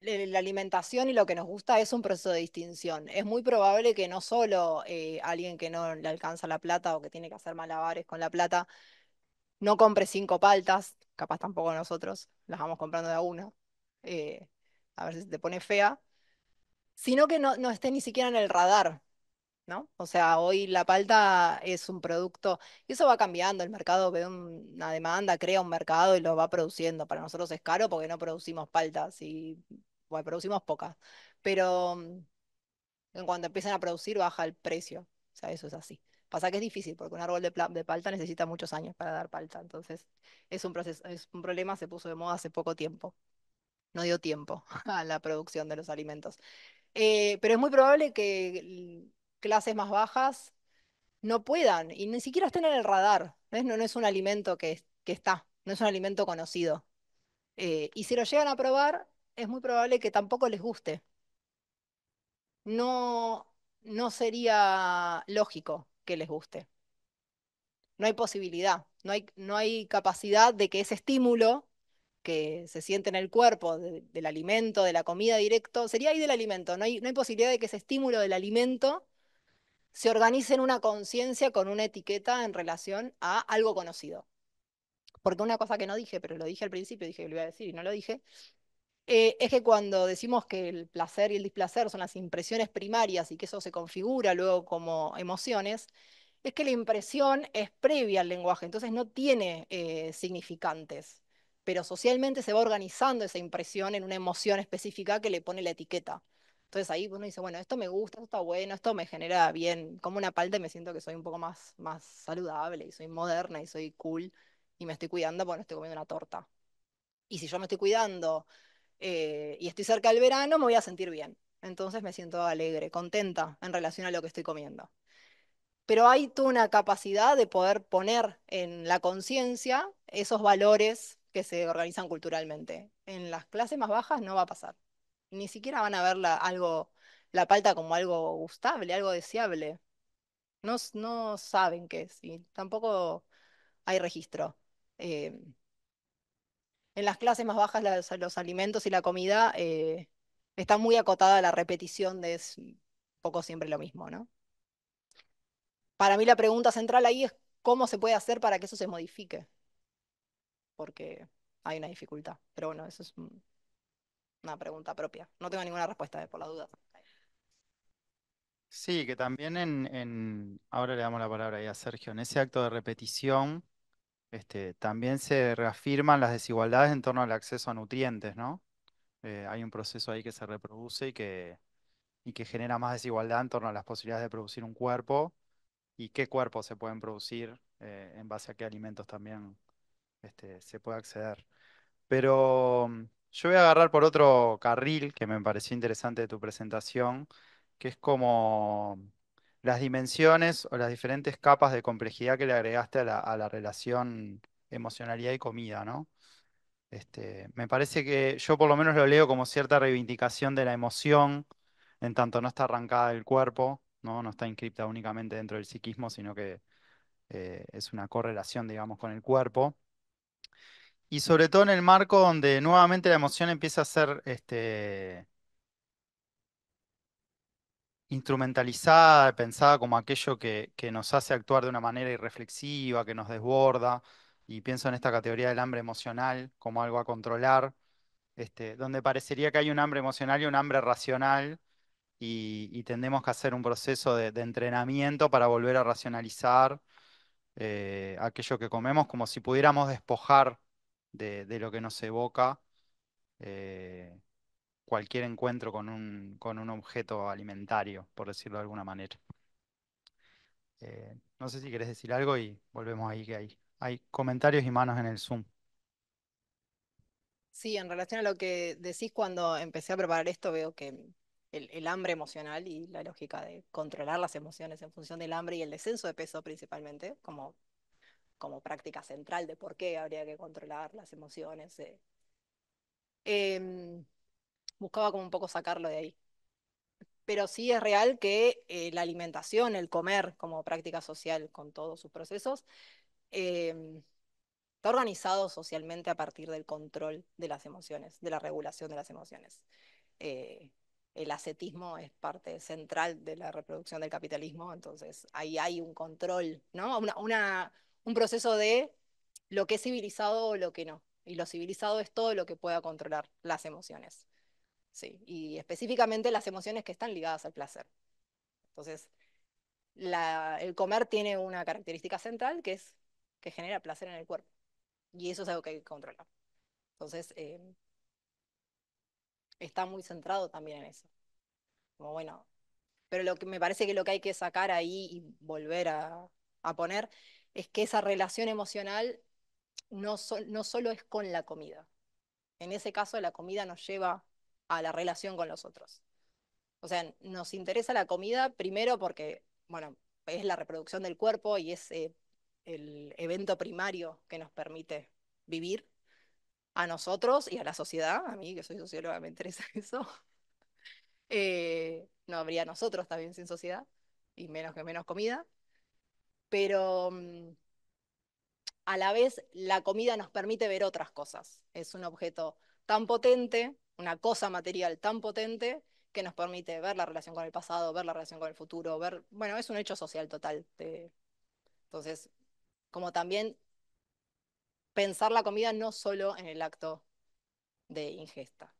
la alimentación y lo que nos gusta es un proceso de distinción. Es muy probable que no solo eh, alguien que no le alcanza la plata o que tiene que hacer malabares con la plata, no compre cinco paltas, capaz tampoco nosotros, las vamos comprando de a una, eh, a ver si te pone fea, sino que no, no, esté ni siquiera en el radar ¿no? O sea, hoy la palta es un producto, y eso va cambiando, el mercado ve una demanda, crea un mercado y lo va produciendo. Para nosotros es caro porque no producimos palta y producimos pocas, pero mm, en cuanto empiezan a producir baja el precio, o sea, eso es así. Pasa que es difícil porque un árbol de, de palta necesita muchos años para dar palta, entonces es un proceso, es un problema, se puso de moda hace poco tiempo. No dio tiempo a la producción de los alimentos. Eh, pero es muy probable que clases más bajas no puedan y ni siquiera estén en el radar. No, no es un alimento que, está, no es un alimento conocido. Eh, y si lo llegan a probar, es muy probable que tampoco les guste. No, no sería lógico que les guste. No hay posibilidad, no hay, no hay capacidad de que ese estímulo que se siente en el cuerpo del alimento, de la comida directo, sería ahí del alimento, no hay, no hay posibilidad de que ese estímulo del alimento se organicen una conciencia con una etiqueta en relación a algo conocido. Porque una cosa que no dije, pero lo dije al principio, dije que lo iba a decir y no lo dije, eh, es que cuando decimos que el placer y el displacer son las impresiones primarias y que eso se configura luego como emociones, es que la impresión es previa al lenguaje, entonces no tiene eh, significantes, pero socialmente se va organizando esa impresión en una emoción específica que le pone la etiqueta. Entonces ahí uno dice, bueno, esto me gusta, esto está bueno, esto me genera bien, como una palta y me siento que soy un poco más, más saludable y soy moderna y soy cool y me estoy cuidando bueno estoy comiendo una torta. Y si yo me estoy cuidando eh, y estoy cerca del verano, me voy a sentir bien. Entonces me siento alegre, contenta en relación a lo que estoy comiendo. Pero hay toda una capacidad de poder poner en la conciencia esos valores que se organizan culturalmente. En las clases más bajas no va a pasar ni siquiera van a ver la, algo, la palta como algo gustable, algo deseable. No, no saben qué es y tampoco hay registro. Eh, en las clases más bajas los alimentos y la comida están eh, está muy acotada la repetición de es poco siempre lo mismo, ¿no? Para mí la pregunta central ahí es cómo se puede hacer para que eso se modifique, porque hay una dificultad, pero bueno, eso es una pregunta propia. No tengo ninguna respuesta eh, por la duda. Sí, que también en, ahora le damos la palabra ahí a Sergio, en ese acto de repetición este, también se reafirman las desigualdades en torno al acceso a nutrientes, ¿no? Eh, hay un proceso ahí que se reproduce y que, que genera más desigualdad en torno a las posibilidades de producir un cuerpo y qué cuerpos se pueden producir eh, en base a qué alimentos también este, se puede acceder. Pero yo voy a agarrar por otro carril que me pareció interesante de tu presentación, que es como las dimensiones o las diferentes capas de complejidad que le agregaste a la, relación emocionalidad y comida, este, me parece que yo por lo menos lo leo como cierta reivindicación de la emoción, en tanto no está arrancada del cuerpo, ¿no? está inscripta únicamente dentro del psiquismo, sino que eh, es una correlación, digamos, con el cuerpo y sobre todo en el marco donde nuevamente la emoción empieza a ser este, instrumentalizada, pensada como aquello que, nos hace actuar de una manera irreflexiva, que nos desborda, y pienso en esta categoría del hambre emocional como algo a controlar, este, donde parecería que hay un hambre emocional y un hambre racional, y, tendemos que hacer un proceso de, entrenamiento para volver a racionalizar eh, aquello que comemos, como si pudiéramos despojar de, lo que nos evoca eh, cualquier encuentro con un, con un objeto alimentario, por decirlo de alguna manera. Eh, no sé si querés decir algo y volvemos ahí que hay, hay comentarios y manos en el Zoom. Sí, en relación a lo que decís cuando empecé a preparar esto, veo que el, el, hambre emocional y la lógica de controlar las emociones en función del hambre y el descenso de peso principalmente, como como práctica central de por qué habría que controlar las emociones. Eh. Em, buscaba como un poco sacarlo de ahí. Pero sí es real que eh, la alimentación, el comer como práctica social con todos sus procesos, em, está organizado socialmente a partir del control de las emociones, de la regulación de las emociones. Eh, el ascetismo es parte central de la reproducción del capitalismo, entonces ahí hay un control, ¿no? una un proceso de lo que es civilizado o lo que no. Y lo civilizado es todo lo que pueda controlar las emociones. Sí, y específicamente las emociones que están ligadas al placer. Entonces, el comer tiene una característica central que es que genera placer en el cuerpo. Y eso es algo que hay que controlar. Entonces, eh, está muy centrado también en eso. Como bueno, pero lo que me parece que lo que hay que sacar ahí y volver a poner es que esa relación emocional no, no solo es con la comida. En ese caso, la comida nos lleva a la relación con los otros. O sea, nos interesa la comida primero porque, bueno, es la reproducción del cuerpo y es eh, el evento primario que nos permite vivir a nosotros y a la sociedad. A mí, que soy socióloga, me interesa eso. Eh, no habría nosotros también sin sociedad y menos que menos comida pero mm, a la vez la comida nos permite ver otras cosas. Es un objeto tan potente, una cosa material tan potente, que nos permite ver la relación con el pasado, ver la relación con el futuro, ver, bueno, es un hecho social total. Eh. Entonces, como también pensar la comida no solo en el acto de ingesta.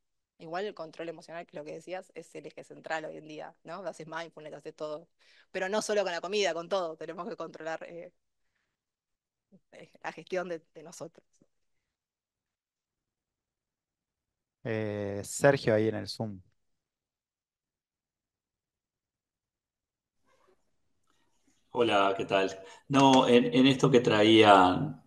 Igual el control emocional, que es lo que decías, es el eje central hoy en día, ¿no? Haces mindfulness, haces todo. Pero no solo con la comida, con todo. Tenemos que controlar eh, eh, la gestión de, nosotros. Eh, Sergio ahí en el Zoom. Hola, ¿qué tal? No, en, esto que traía...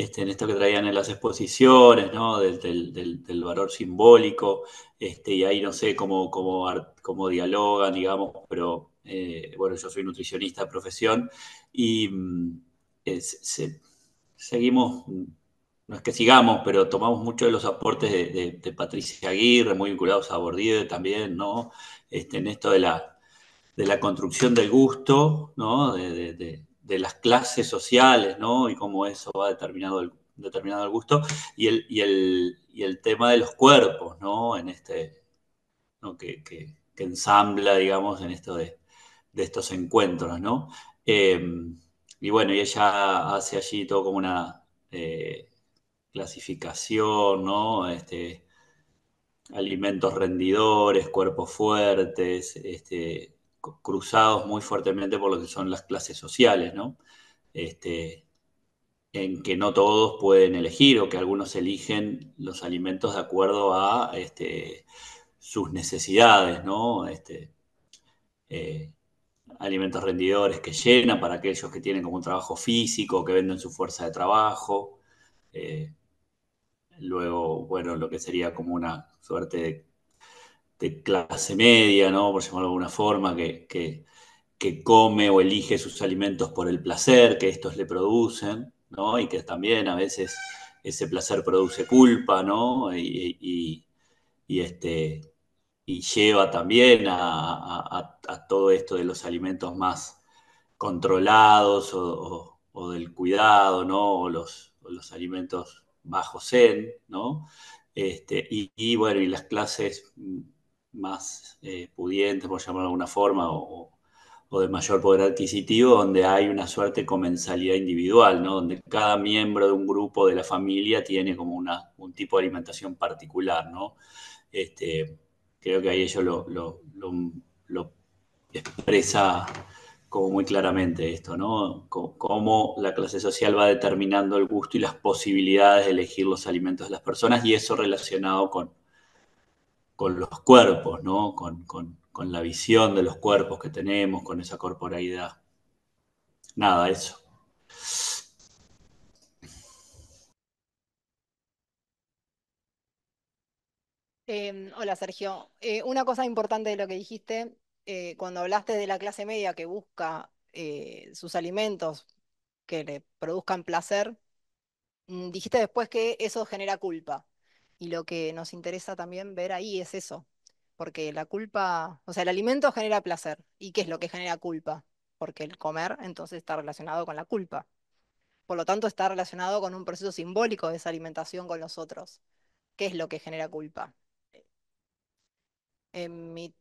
Este, en esto que traían en las exposiciones, ¿no? Del, valor simbólico, este, y ahí no sé cómo, cómo, dialogan, digamos, pero eh, bueno, yo soy nutricionista de profesión y mm, seguimos, no es que sigamos, pero tomamos mucho de los aportes de, Patricia Aguirre, muy vinculados a Bordide también, ¿no? Este, en esto de la, de la construcción del gusto, ¿no? De, de las clases sociales, ¿no? Y cómo eso va determinado el, determinado el gusto, y el, el, tema de los cuerpos, ¿no? En este, ¿no? Que, ensambla, digamos, en esto de, estos encuentros, ¿no? Em, y bueno, y ella hace allí todo como una eh, clasificación, ¿no? Este, alimentos rendidores, cuerpos fuertes, este, cruzados muy fuertemente por lo que son las clases sociales, ¿no? Este, en que no todos pueden elegir o que algunos eligen los alimentos de acuerdo a este, sus necesidades, ¿no? Este, eh, alimentos rendidores que llenan para aquellos que tienen como un trabajo físico, que venden su fuerza de trabajo. Eh, luego, bueno, lo que sería como una suerte de de clase media, ¿no? por llamarlo de alguna forma, que, que, come o elige sus alimentos por el placer que estos le producen, ¿no? y que también a veces ese placer produce culpa, ¿no? y, este, y lleva también a, todo esto de los alimentos más controlados o, del cuidado, ¿no? o los, los alimentos bajos en, ¿no? Este, y bueno, y las clases más eh, pudientes, por llamarlo de alguna forma, o, de mayor poder adquisitivo, donde hay una suerte de comensalidad individual, ¿no? donde cada miembro de un grupo de la familia tiene como una, un tipo de alimentación particular. ¿no? Este, creo que ahí ello lo, lo, expresa como muy claramente esto, ¿no? cómo la clase social va determinando el gusto y las posibilidades de elegir los alimentos de las personas y eso relacionado con, con los cuerpos, ¿no? Con, la visión de los cuerpos que tenemos, con esa corporalidad. Nada, eso. Em, hola Sergio. Eh, una cosa importante de lo que dijiste, eh, cuando hablaste de la clase media que busca eh, sus alimentos que le produzcan placer, mm, dijiste después que eso genera culpa. Y lo que nos interesa también ver ahí es eso, porque la culpa, o sea, el alimento genera placer. ¿Y qué es lo que genera culpa? Porque el comer entonces está relacionado con la culpa. Por lo tanto, está relacionado con un proceso simbólico de esa alimentación con los otros. ¿Qué es lo que genera culpa? En mi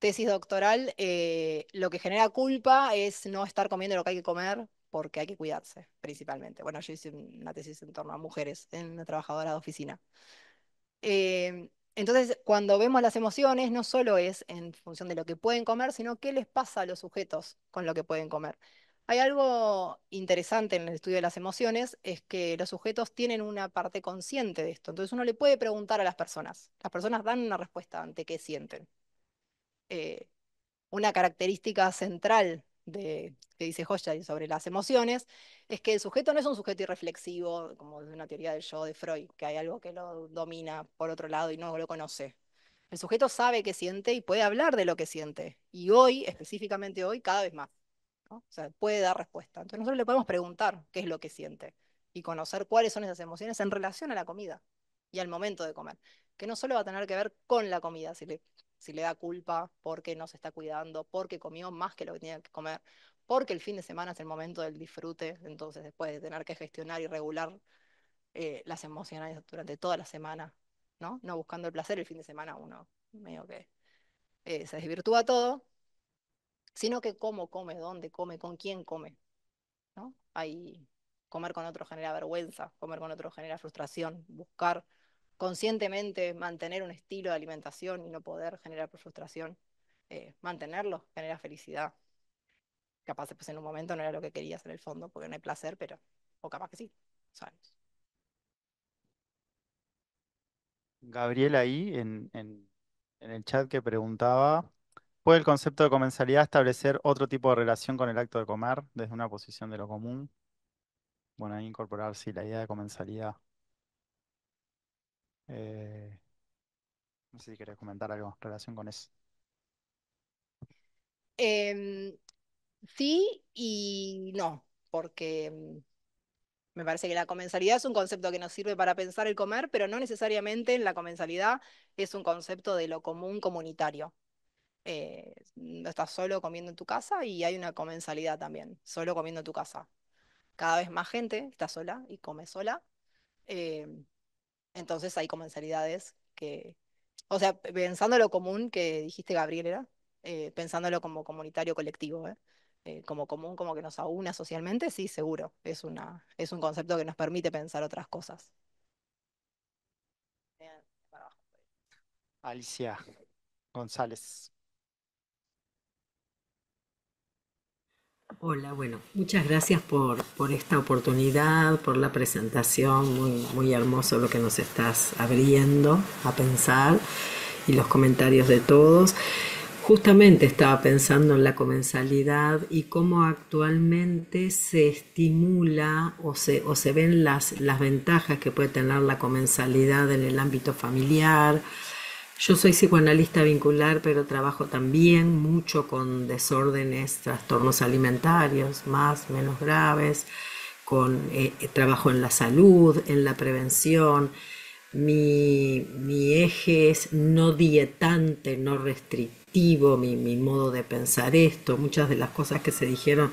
tesis doctoral, eh, lo que genera culpa es no estar comiendo lo que hay que comer porque hay que cuidarse, principalmente. Bueno, yo hice una tesis en torno a mujeres, en una trabajadora de oficina. Eh, entonces, cuando vemos las emociones, no solo es en función de lo que pueden comer, sino qué les pasa a los sujetos con lo que pueden comer. Hay algo interesante en el estudio de las emociones, es que los sujetos tienen una parte consciente de esto. Entonces uno le puede preguntar a las personas. Las personas dan una respuesta ante qué sienten. Eh, una característica central que dice Joyce sobre las emociones, es que el sujeto no es un sujeto irreflexivo, como de una teoría del yo de Freud, que hay algo que lo domina por otro lado y no lo conoce. El sujeto sabe qué siente y puede hablar de lo que siente. Y hoy, específicamente hoy, cada vez más. O sea, puede dar respuesta. Entonces nosotros le podemos preguntar qué es lo que siente y conocer cuáles son esas emociones en relación a la comida y al momento de comer. Que no solo va a tener que ver con la comida. sino si le da culpa porque no se está cuidando, porque comió más que lo que tenía que comer, porque el fin de semana es el momento del disfrute, entonces después de tener que gestionar y regular eh, las emociones durante toda la semana, ¿no? No buscando el placer, el fin de semana uno medio que eh, se desvirtúa todo, sino que cómo come, dónde come, con quién come, ¿no? Hay, comer con otro genera vergüenza, comer con otro genera frustración, buscar conscientemente mantener un estilo de alimentación y no poder generar frustración, eh, mantenerlo genera felicidad. Capaz pues en un momento no era lo que querías en el fondo, porque no hay placer, pero, o capaz que sí, sabes. Gabriel ahí en, el chat que preguntaba, ¿puede el concepto de comensalidad establecer otro tipo de relación con el acto de comer desde una posición de lo común? Bueno, ahí incorporar, sí, la idea de comensalidad. Eh, no sé si querés comentar algo en relación con eso. Em, sí y no, porque mm, me parece que la comensalidad es un concepto que nos sirve para pensar el comer, pero no necesariamente en la comensalidad es un concepto de lo común comunitario. Eh, estás solo comiendo en tu casa y hay una comensalidad también, solo comiendo en tu casa. Cada vez más gente está sola y come sola. Em, entonces hay comensalidades que, o sea, pensando lo común que dijiste, Gabriela, eh, pensándolo como comunitario colectivo, ¿eh? Eh, como común, como que nos aúna socialmente, sí, seguro, es, una, es un concepto que nos permite pensar otras cosas. Alicia González. Hola, bueno, muchas gracias por, esta oportunidad, por la presentación, muy, hermoso lo que nos estás abriendo a pensar y los comentarios de todos. Justamente estaba pensando en la comensalidad y cómo actualmente se estimula o se, o se ven las, las ventajas que puede tener la comensalidad en el ámbito familiar, yo soy psicoanalista vincular, pero trabajo también mucho con desórdenes, trastornos alimentarios, más, menos graves, con eh, eh, trabajo en la salud, en la prevención. Mi, eje es no dietante, no restrictivo, mi, modo de pensar esto. Muchas de las cosas que se dijeron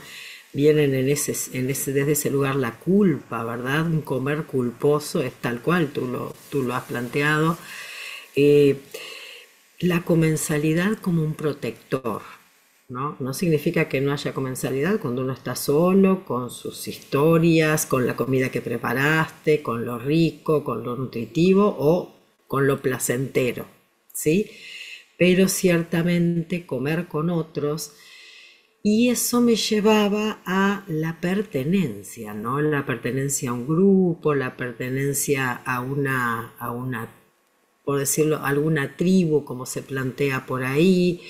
vienen en en desde ese lugar la culpa, ¿verdad? Un comer culposo es tal cual, tú tú lo has planteado eh, la comensalidad como un protector. ¿no? no significa que no haya comensalidad cuando uno está solo, con sus historias, con la comida que preparaste, con lo rico, con lo nutritivo o con lo placentero. ¿sí? Pero ciertamente comer con otros y eso me llevaba a la pertenencia, ¿no? La pertenencia a un grupo, la pertenencia a una, a una por decirlo, alguna tribu, como se plantea por ahí.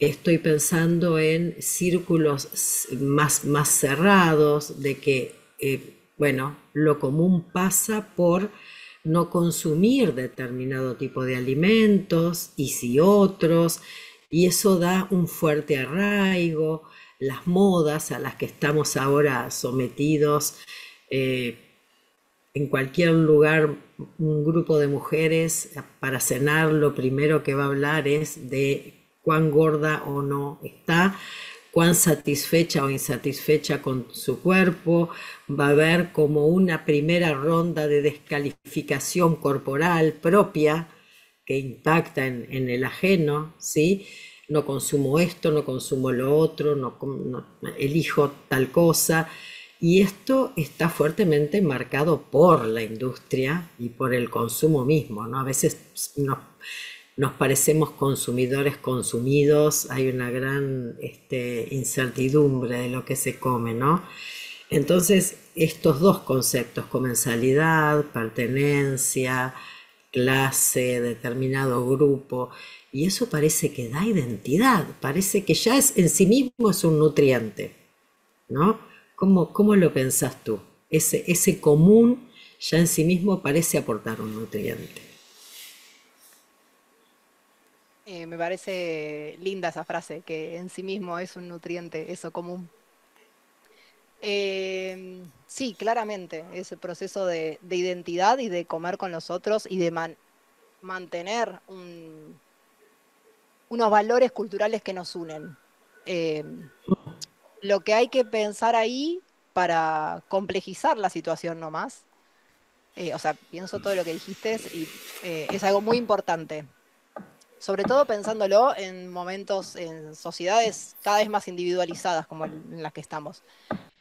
Estoy pensando en círculos más, más cerrados, de que, eh, bueno, lo común pasa por no consumir determinado tipo de alimentos y si otros, y eso da un fuerte arraigo, las modas a las que estamos ahora sometidos. Eh, en cualquier lugar un grupo de mujeres para cenar, lo primero que va a hablar es de cuán gorda o no está, cuán satisfecha o insatisfecha con su cuerpo, va a haber como una primera ronda de descalificación corporal propia que impacta en, el ajeno, ¿sí? No consumo esto, no consumo lo otro, no, no elijo tal cosa. Y esto está fuertemente marcado por la industria y por el consumo mismo, ¿no? A veces nos, parecemos consumidores consumidos, hay una gran este, incertidumbre de lo que se come, ¿no? Entonces, estos dos conceptos, comensalidad, pertenencia, clase, determinado grupo, y eso parece que da identidad, parece que ya es en sí mismo es un nutriente, ¿no? ¿Cómo, lo pensás tú? Ese, ese común ya en sí mismo parece aportar un nutriente. Eh, me parece linda esa frase, que en sí mismo es un nutriente, eso común. Eh, sí, claramente, ese proceso de, identidad y de comer con los otros y de mantener unos valores culturales que nos unen. Eh, lo que hay que pensar ahí para complejizar la situación nomás. más, eh, o sea, pienso todo lo que dijiste y eh, es algo muy importante. Sobre todo pensándolo en momentos, en sociedades cada vez más individualizadas como en las que estamos.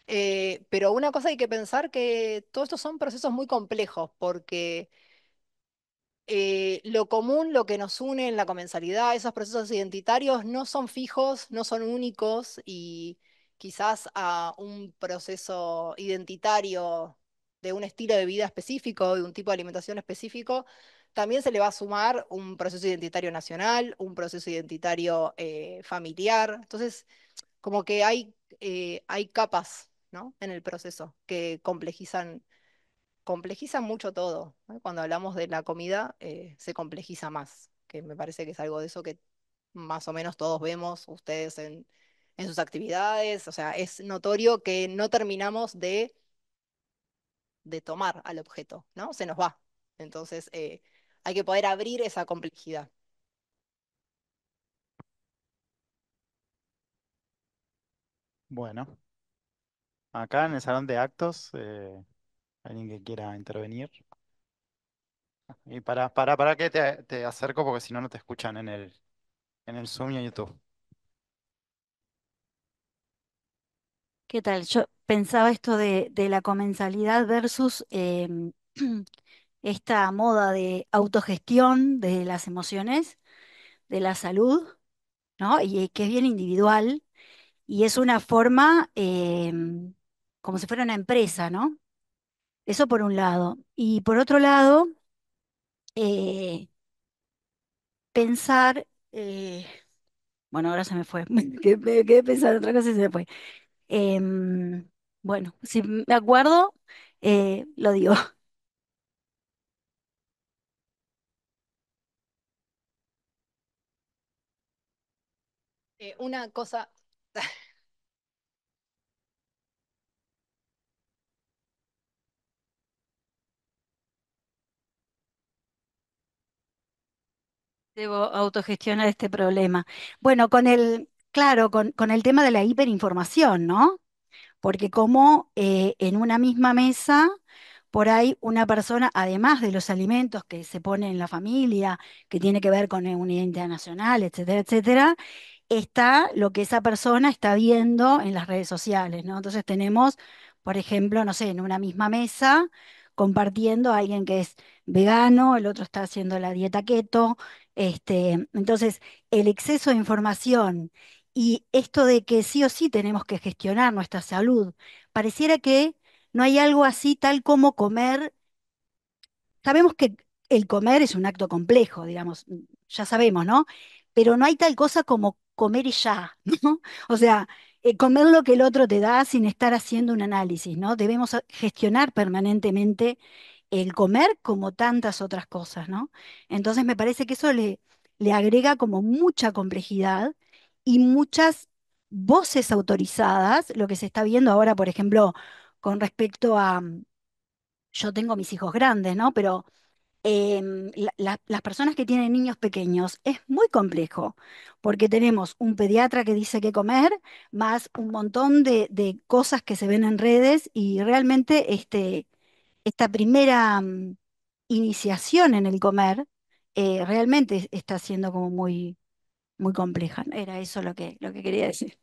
Eh, pero una cosa hay que pensar que todos estos son procesos muy complejos porque lo común, lo que nos une en la comensalidad, esos procesos identitarios no son fijos, no son únicos y quizás a un proceso identitario de un estilo de vida específico, de un tipo de alimentación específico, también se le va a sumar un proceso identitario nacional, un proceso identitario eh, familiar. Entonces, como que hay, eh, hay capas ¿no? en el proceso que complejizan, complejizan mucho todo. Cuando hablamos de la comida, eh, se complejiza más, que me parece que es algo de eso que más o menos todos vemos, ustedes en en sus actividades, o sea, es notorio que no terminamos de, de tomar al objeto, ¿no? Se nos va. Entonces, eh, hay que poder abrir esa complejidad. Bueno, acá en el salón de actos, eh, alguien que quiera intervenir. Y para, para, para que te, te acerco, porque si no, no te escuchan en el, en el Zoom y en YouTube. ¿Qué tal? Yo pensaba esto de, la comensalidad versus em, esta moda de autogestión de las emociones, de la salud, ¿no? Y eh, que es bien individual y es una forma em, como si fuera una empresa, ¿no? Eso por un lado. Y por otro lado, eh, pensar, eh, bueno, ahora se me fue, qué pensar otra cosa y se me fue. Em, bueno, si me acuerdo, eh, lo digo. Eh, una cosa, Debo autogestionar este problema. Bueno, con el, Claro, con, el tema de la hiperinformación, ¿no? Porque como eh, en una misma mesa, por ahí una persona, además de los alimentos que se ponen en la familia, que tiene que ver con una identidad nacional, etcétera, etcétera, está lo que esa persona está viendo en las redes sociales, ¿no? Entonces tenemos, por ejemplo, no sé, en una misma mesa, compartiendo a alguien que es vegano, el otro está haciendo la dieta keto. Este, entonces, el exceso de información y esto de que sí o sí tenemos que gestionar nuestra salud, pareciera que no hay algo así tal como comer. Sabemos que el comer es un acto complejo, digamos, ya sabemos, ¿no? Pero no hay tal cosa como comer y ya, ¿no? O sea, eh, comer lo que el otro te da sin estar haciendo un análisis, ¿no? Debemos ah, gestionar permanentemente el comer como tantas otras cosas, ¿no? Entonces me parece que eso le, le agrega como mucha complejidad y muchas voces autorizadas, lo que se está viendo ahora, por ejemplo, con respecto a, mm, yo tengo mis hijos grandes, ¿no? Pero em, las personas que tienen niños pequeños es muy complejo, porque tenemos un pediatra que dice qué comer, más un montón de, cosas que se ven en redes y realmente este, esta primera mm, iniciación en el comer eh, realmente está siendo como muy, muy compleja. Era eso lo que, lo que quería decir.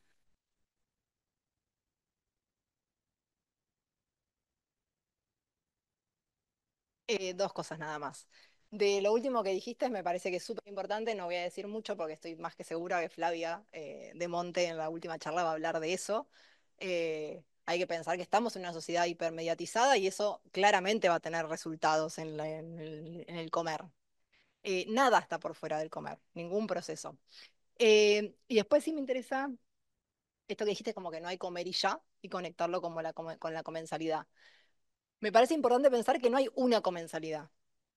Eh, dos cosas nada más. De lo último que dijiste, me parece que es súper importante, no voy a decir mucho porque estoy más que segura que Flavia eh, de Monte en la última charla va a hablar de eso. Eh, hay que pensar que estamos en una sociedad hipermediatizada y eso claramente va a tener resultados en el comer, eh, nada está por fuera del comer, ningún proceso. Eh, y después sí me interesa esto que dijiste como que no hay comer y ya, y conectarlo como con la comensalidad. Me parece importante pensar que no hay una comensalidad.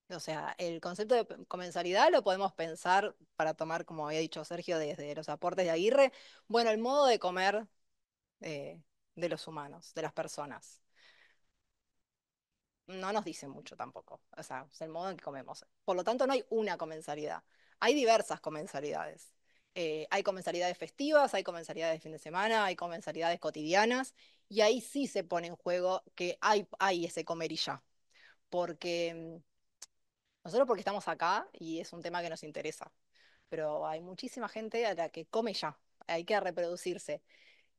O sea, el concepto de comensalidad lo podemos pensar para tomar, como había dicho Sergio, desde los aportes de Aguirre, bueno, el modo de comer eh, de los humanos, de las personas no nos dice mucho tampoco. O sea, es el modo en que comemos. Por lo tanto, no hay una comensalidad. Hay diversas comensalidades. Eh, hay comensalidades festivas, hay comensalidades de fin de semana, hay comensalidades cotidianas, y ahí sí se pone en juego que hay, ese comer y ya. Porque mm, nosotros porque estamos acá y es un tema que nos interesa, pero hay muchísima gente a la que come ya, hay que reproducirse.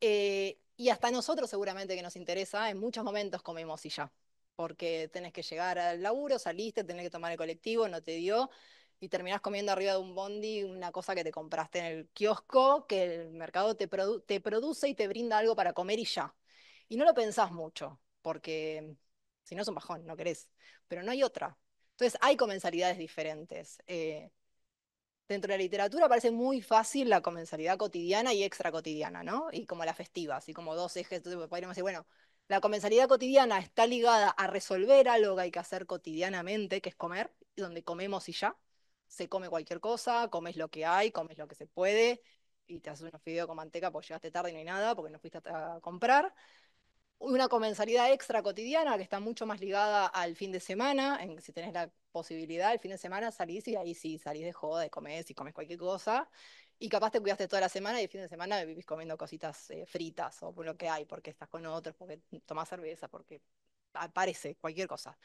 Eh, y hasta nosotros seguramente que nos interesa, en muchos momentos comemos y ya porque tenés que llegar al laburo, saliste, tenés que tomar el colectivo, no te dio, y terminás comiendo arriba de un bondi una cosa que te compraste en el kiosco, que el mercado te, te produce y te brinda algo para comer y ya. Y no lo pensás mucho, porque si no es un bajón, no querés, pero no hay otra. Entonces hay comensalidades diferentes. Eh, dentro de la literatura parece muy fácil la comensalidad cotidiana y extra cotidiana, ¿no? Y como la festiva, así como dos ejes, entonces pues, podríamos decir, bueno, la comensalidad cotidiana está ligada a resolver algo que hay que hacer cotidianamente, que es comer, donde comemos y ya. Se come cualquier cosa, comes lo que hay, comes lo que se puede, y te haces unos fideos con manteca porque llegaste tarde y no hay nada, porque no fuiste a comprar. Una comensalidad extra cotidiana que está mucho más ligada al fin de semana, en que si tenés la posibilidad, el fin de semana salís y ahí sí salís de joda, comés y comes cualquier cosa. Y capaz te cuidaste toda la semana y el fin de semana vivís comiendo cositas eh, fritas o por lo que hay, porque estás con otros, porque tomás cerveza, porque aparece cualquier cosa.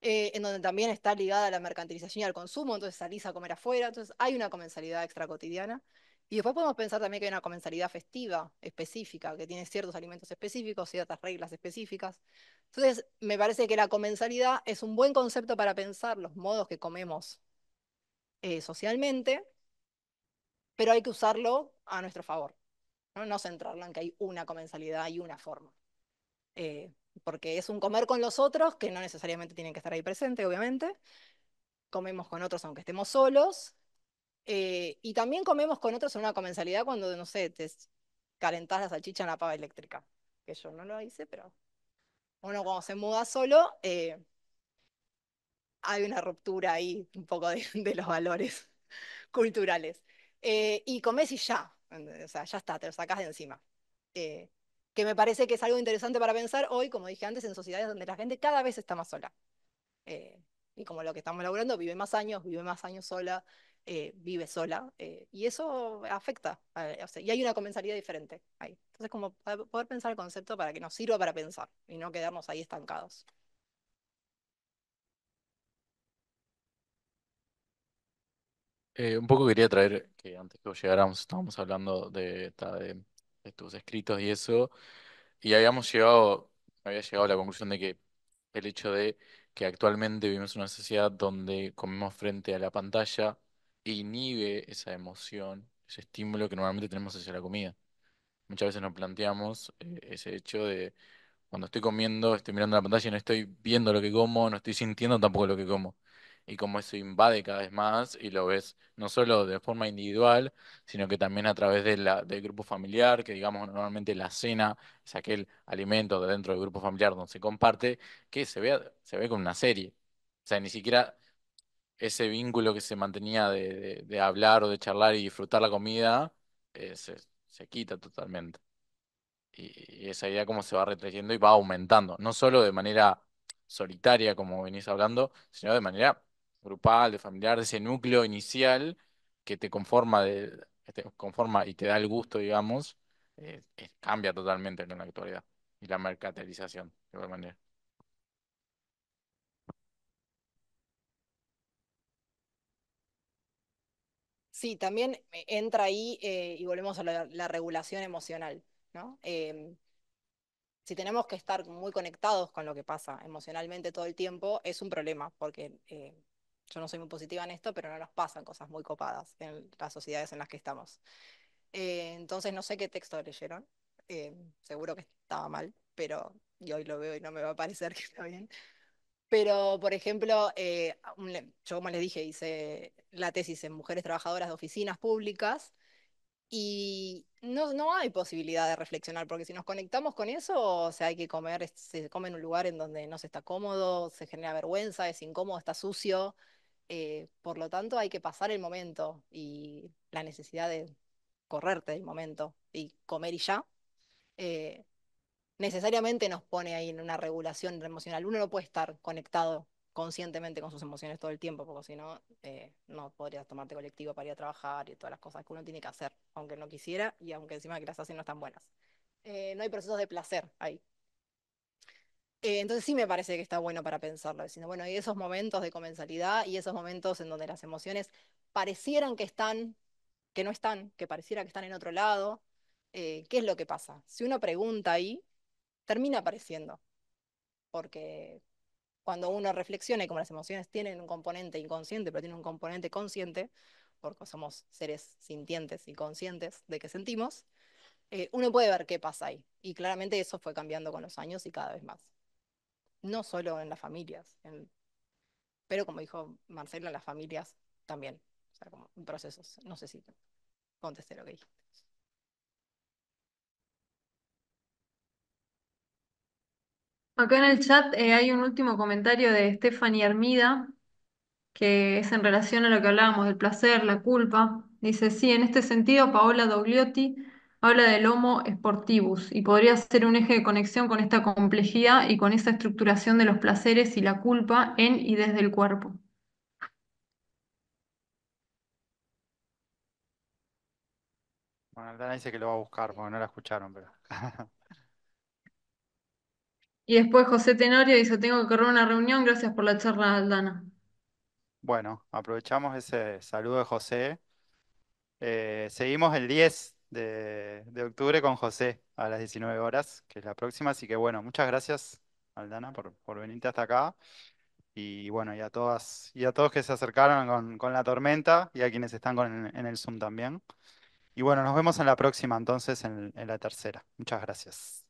Eh, en donde también está ligada la mercantilización y al consumo, entonces salís a comer afuera, entonces hay una comensalidad extra cotidiana. Y después podemos pensar también que hay una comensalidad festiva específica, que tiene ciertos alimentos específicos, ciertas reglas específicas. Entonces, me parece que la comensalidad es un buen concepto para pensar los modos que comemos eh, socialmente pero hay que usarlo a nuestro favor, no, centrarlo en que hay una comensalidad y una forma. Eh, porque es un comer con los otros, que no necesariamente tienen que estar ahí presentes, obviamente. Comemos con otros aunque estemos solos. Eh, y también comemos con otros en una comensalidad cuando, no sé, te calentás la salchicha en la pava eléctrica. Que yo no lo hice, pero uno cuando se muda solo, eh, hay una ruptura ahí un poco de los valores culturales. Eh, y comes y ya, o sea, ya está, te lo sacas de encima. Eh, que me parece que es algo interesante para pensar hoy, como dije antes, en sociedades donde la gente cada vez está más sola. Eh, y como lo que estamos logrando, vive más años, vive más años sola, vive sola, y eso afecta, y hay una comensalidad diferente ahí. Entonces, como poder pensar el concepto para que nos sirva para pensar y no quedarnos ahí estancados. Eh, un poco quería traer que antes que vos llegáramos estábamos hablando de, de- tus escritos y eso, y habíamos llegado, había llegado a la conclusión de que el hecho de que actualmente vivimos en una sociedad donde comemos frente a la pantalla inhibe esa emoción, ese estímulo que normalmente tenemos hacia la comida. Muchas veces nos planteamos eh, ese hecho de cuando estoy comiendo, estoy mirando la pantalla y no estoy viendo lo que como, no estoy sintiendo tampoco lo que como y cómo eso invade cada vez más y lo ves no solo de forma individual, sino que también a través del grupo familiar, que digamos normalmente la cena es aquel alimento de dentro del grupo familiar donde se comparte, que se ve, se ve con una serie. O sea, ni siquiera ese vínculo que se mantenía de, hablar o de charlar y disfrutar la comida eh, se, quita totalmente y esa idea cómo se va retrayendo y va aumentando, no solo de manera solitaria, como venís hablando, sino de manera grupal, de familiar, de ese núcleo inicial que te conforma, de, conforma y te da el gusto, digamos, eh, eh, cambia totalmente en la actualidad y la mercantilización, de igual manera. Sí, también eh, entra ahí y volvemos a la, regulación emocional, ¿no? Em, si tenemos que estar muy conectados con lo que pasa emocionalmente todo el tiempo, es un problema, porque yo no soy muy positiva en esto, pero no nos pasan cosas muy copadas en las sociedades en las que estamos. Eh, entonces no sé qué texto leyeron, eh, seguro que estaba mal, pero hoy lo veo y no me va a parecer que está bien. Pero, por ejemplo, eh, yo como les dije, hice la tesis en mujeres trabajadoras de oficinas públicas y no, no hay posibilidad de reflexionar, porque si nos conectamos con eso, o sea, hay que comer, se come en un lugar en donde no se está cómodo, se genera vergüenza, es incómodo, está sucio, eh, por lo tanto, hay que pasar el momento y la necesidad de correrte del momento y comer y ya, eh, necesariamente nos pone ahí en una regulación emocional. Uno no puede estar conectado conscientemente con sus emociones todo el tiempo, porque si no, eh, no podrías tomarte colectivo para ir a trabajar y todas las cosas que uno tiene que hacer, aunque no quisiera y aunque encima que las hacen no están buenas. no hay procesos de placer ahí. Eh, entonces sí me parece que está bueno para pensarlo, diciendo, bueno, y esos momentos de comensalidad y esos momentos en donde las emociones parecieran que están, que no están, que pareciera que están en otro lado, eh, ¿qué es lo que pasa? Si uno pregunta ahí, termina apareciendo, porque cuando uno reflexiona y como las emociones tienen un componente inconsciente, pero tienen un componente consciente, porque somos seres sintientes y conscientes de que sentimos, eh, uno puede ver qué pasa ahí. Y claramente eso fue cambiando con los años y cada vez más no solo en las familias, pero como dijo Marcela, en las familias también, o sea, como procesos. No sé si contesté lo que dije. Acá en el chat eh, hay un último comentario de Stephanie Armida, que es en relación a lo que hablábamos del placer, la culpa. Dice, sí, en este sentido, Paola Dogliotti habla del Homo sportivus y podría ser un eje de conexión con esta complejidad y con esa estructuración de los placeres y la culpa en y desde el cuerpo. Bueno, Aldana dice que lo va a buscar porque no la escucharon, pero. y después José Tenorio dice: Tengo que correr una reunión, gracias por la charla, Aldana. Bueno, aprovechamos ese saludo de José. Eh, seguimos el 10 de, octubre con José a las 19 horas, que es la próxima. Así que bueno, muchas gracias, Aldana, por, por venirte hasta acá. Y bueno, y a todas y a todos que se acercaron con, la tormenta y a quienes están en el Zoom también. Y bueno, nos vemos en la próxima entonces, en la tercera. Muchas gracias.